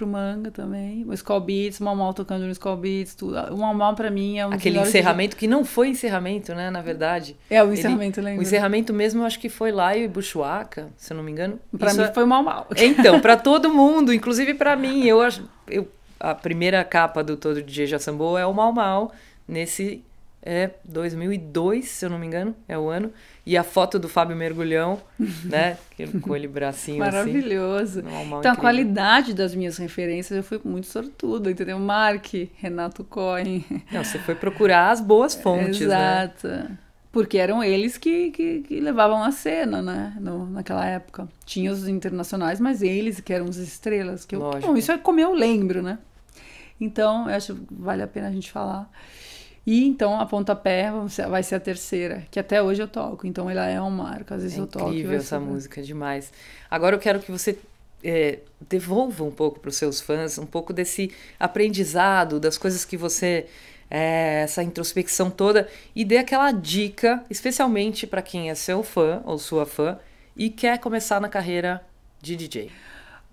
B: pro manga também. O Skull Beats, o Mamal tocando no Skull Beats, tudo. O Mamal pra mim é um Aquele encerramento que... que... não foi encerramento, né, na verdade.
A: É, o encerramento, Ele... O encerramento mesmo eu acho que foi lá e Buchuaca, se eu não me engano. Pra Isso mim é... foi o
B: Mamal. É, então,
A: pra todo mundo, inclusive pra mim, eu acho... Eu... A primeira capa do Todo DJ Jassambo é o Mamal nesse é 2002, se eu não me engano, é o ano. E a foto do Fábio Mergulhão, né? Com ele bracinho Maravilhoso.
B: assim. Maravilhoso. Então, incrível. a qualidade das minhas referências, eu fui muito sortuda, entendeu? Mark, Renato Cohen. Não, você foi procurar as boas fontes, Exato. né? Exato. Porque eram eles que, que, que, levavam a cena, né? No, naquela época. Tinha os internacionais, mas eles que eram as estrelas. Que eu, bom, isso é como eu lembro, né? Então, eu acho que vale a pena a gente falar. E então a Pontapé vai ser a terceira, que até hoje eu toco. Então ela é um marco, às vezes é eu toco. Incrível essa ser... música, demais. Agora eu quero
A: que você é, devolva um pouco para os seus fãs um pouco desse aprendizado, das coisas que você. É, essa introspecção toda e dê aquela dica, especialmente para quem é seu fã ou sua fã e quer começar na carreira
B: de DJ.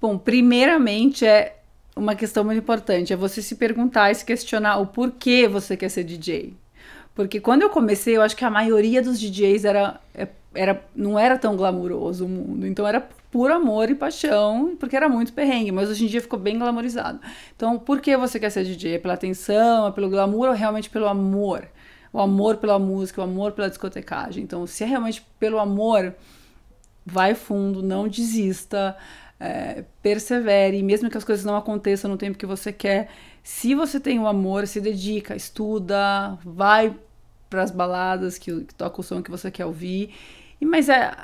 B: Bom, primeiramente é uma questão muito importante, é você se perguntar e se questionar o porquê você quer ser DJ. Porque quando eu comecei, eu acho que a maioria dos DJs era, é, era, não era tão glamuroso o mundo. Então era puro amor e paixão, porque era muito perrengue, mas hoje em dia ficou bem glamorizado. Então, por que você quer ser DJ? É pela atenção, é pelo glamour ou realmente pelo amor? O amor pela música, o amor pela discotecagem. Então, se é realmente pelo amor, vai fundo, não desista é, persevere, mesmo que as coisas não aconteçam no tempo que você quer. Se você tem o amor, se dedica, estuda, vai para as baladas que, que toca o som que você quer ouvir. E, mas é,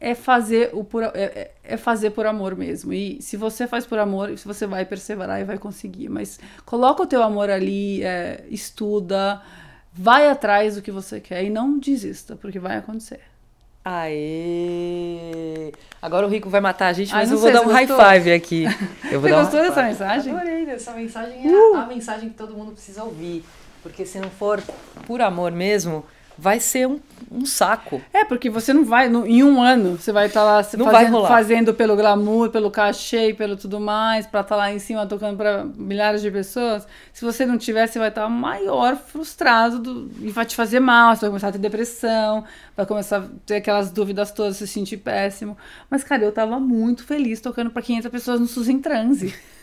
B: é fazer o por, é, é, é, fazer por amor mesmo. E se você faz por amor, se você vai perseverar e vai conseguir. Mas coloca o teu amor ali, é, estuda, vai atrás do que você quer e não desista, porque vai acontecer.
A: Aê!
B: Agora o Rico vai matar
A: a gente, mas Ai, eu vou dar um high five aqui. Eu vou você dar gostou um dessa five.
B: mensagem? Adorei, essa mensagem é uh! a
A: mensagem que todo mundo precisa ouvir. Porque se não for por amor mesmo, vai ser
B: um, um saco. É, porque você não vai, no, em um ano, você vai estar tá lá não fazendo, fazendo pelo glamour, pelo cachê, pelo tudo mais, para estar tá lá em cima tocando para milhares de pessoas. Se você não tiver, você vai estar tá maior frustrado do, e vai te fazer mal, você vai começar a ter depressão, vai começar a ter aquelas dúvidas todas, se sentir péssimo. Mas, cara, eu tava muito feliz tocando para 500 pessoas no SUS em transe.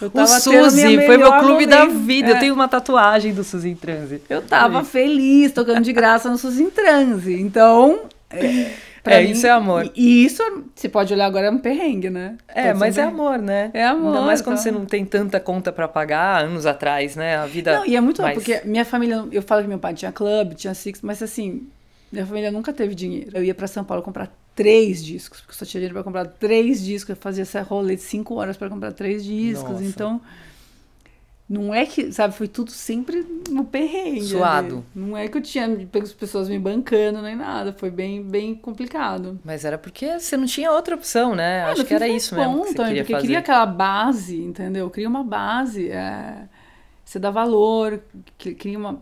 B: Eu tava o Suzy, foi meu clube momento. da vida. É. Eu tenho uma
A: tatuagem do Suzy em transe. Eu tava é.
B: feliz tocando de graça no Suzy em transe. Então. É, é mim, isso é amor. E isso, você pode olhar agora, é um perrengue, né? É, pode mas é amor, né? É amor. Ainda mais quando tá. você não
A: tem tanta conta para pagar, anos atrás, né? A vida. Não, e é muito mais... porque
B: minha família, eu falo que meu pai tinha clube, tinha six, mas assim, minha família nunca teve dinheiro. Eu ia para São Paulo comprar três discos, porque só tinha dinheiro para comprar três discos. Eu fazia essa rolê de cinco horas para comprar três discos. Nossa. Então, não é que, sabe, foi tudo sempre no perrengue. Suado. Né? Não é que eu tinha as pessoas me bancando nem nada. Foi bem, bem complicado. Mas era porque você não tinha outra opção, né? Ah, Acho que era isso mesmo. que você queria porque fazer. queria aquela base, entendeu? Cria uma base. É... Você dá valor, cria uma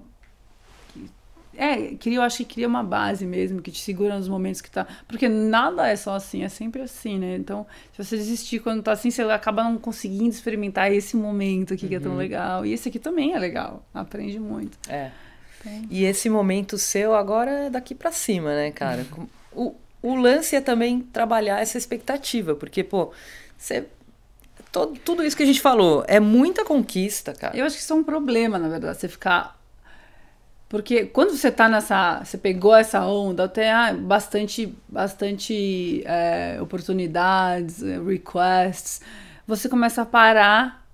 B: é, queria eu acho que cria uma base mesmo, que te segura nos momentos que tá. Porque nada é só assim, é sempre assim, né? Então, se você desistir quando tá assim, você acaba não conseguindo experimentar esse momento aqui uhum. que é tão uhum. legal. E esse aqui também é legal, aprende muito. É. E esse momento seu agora é
A: daqui para cima, né, cara? o, o lance é também trabalhar essa expectativa, porque,
B: pô, você tudo isso que a gente falou é muita conquista, cara. Eu acho que isso é um problema, na verdade, você ficar porque quando você tá nessa. Você pegou essa onda, até ah, bastante, bastante é, oportunidades, requests, você começa a parar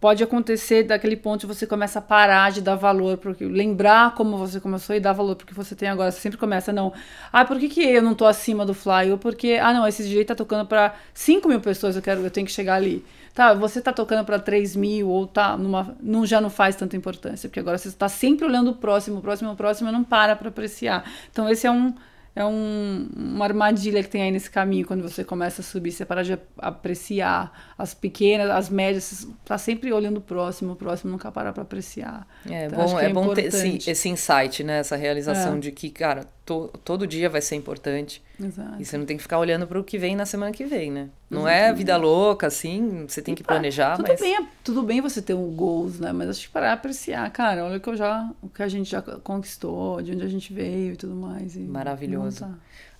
B: pode acontecer daquele ponto que você começa a parar de dar valor porque lembrar como você começou e dar valor porque você tem agora você sempre começa não ah por que, que eu não tô acima do fly ou porque ah não esse DJ tá tocando para 5 mil pessoas eu quero eu tenho que chegar ali tá você tá tocando para 3 mil ou tá numa não já não faz tanta importância porque agora você está sempre olhando o próximo o próximo o próximo não para para apreciar então esse é um é um, uma armadilha que tem aí nesse caminho quando você começa a subir. Você para de apreciar as pequenas, as médias. Você tá sempre olhando o próximo, o próximo nunca para para apreciar. É então, bom, é, é bom ter esse,
A: esse, insight, né? Essa realização é. de que, cara, to, todo dia vai ser importante. Exato. E você não tem que ficar olhando para o que vem na semana que vem, né? Não é Exatamente. é vida louca, assim, você tem que planejar. tudo, mas... bem, é
B: tudo bem você ter um goals, né? Mas acho que parar apreciar, cara, olha o que, eu já, o que a gente já conquistou, de onde a gente veio e tudo mais. E Maravilhoso. Tá.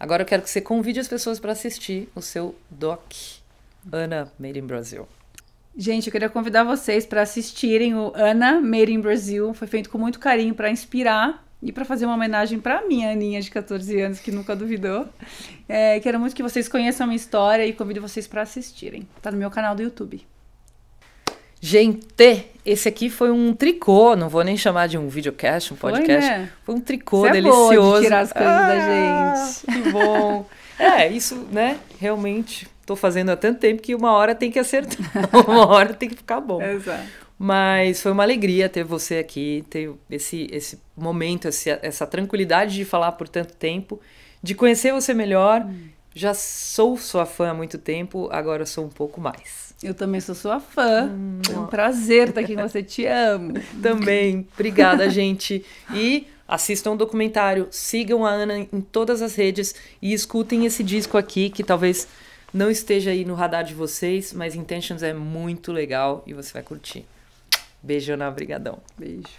A: Agora eu quero que você convide as pessoas para assistir o seu doc, Ana Made in Brasil.
B: Gente, eu queria convidar vocês para assistirem o Ana Made in Brasil. Foi feito com muito carinho para inspirar e para fazer uma homenagem para minha Aninha de 14 anos, que nunca duvidou, é, quero muito que vocês conheçam a minha história e convido vocês para assistirem. Tá no meu canal do YouTube. Gente, esse aqui foi
A: um tricô, não vou nem chamar de um videocast, um podcast. Foi, né?
B: foi um tricô Você delicioso. É boa de tirar as coisas ah, da gente. Que bom.
A: é, isso, né? Realmente, estou fazendo há tanto tempo que uma hora tem que acertar, uma hora tem que ficar bom. Exato. Mas foi uma alegria ter você aqui, ter esse, esse momento, essa, essa tranquilidade de falar por tanto tempo, de conhecer você melhor. Hum. Já sou sua fã há muito tempo, agora sou um pouco mais. Eu também sou sua fã. Hum. É um
B: prazer estar aqui com você. Te amo.
A: também. Obrigada, gente. E assistam o documentário, sigam a Ana em todas as redes e escutem esse disco aqui que talvez não esteja aí no radar de vocês, mas Intentions é muito legal e você vai curtir. Beijona, brigadão. Beijo.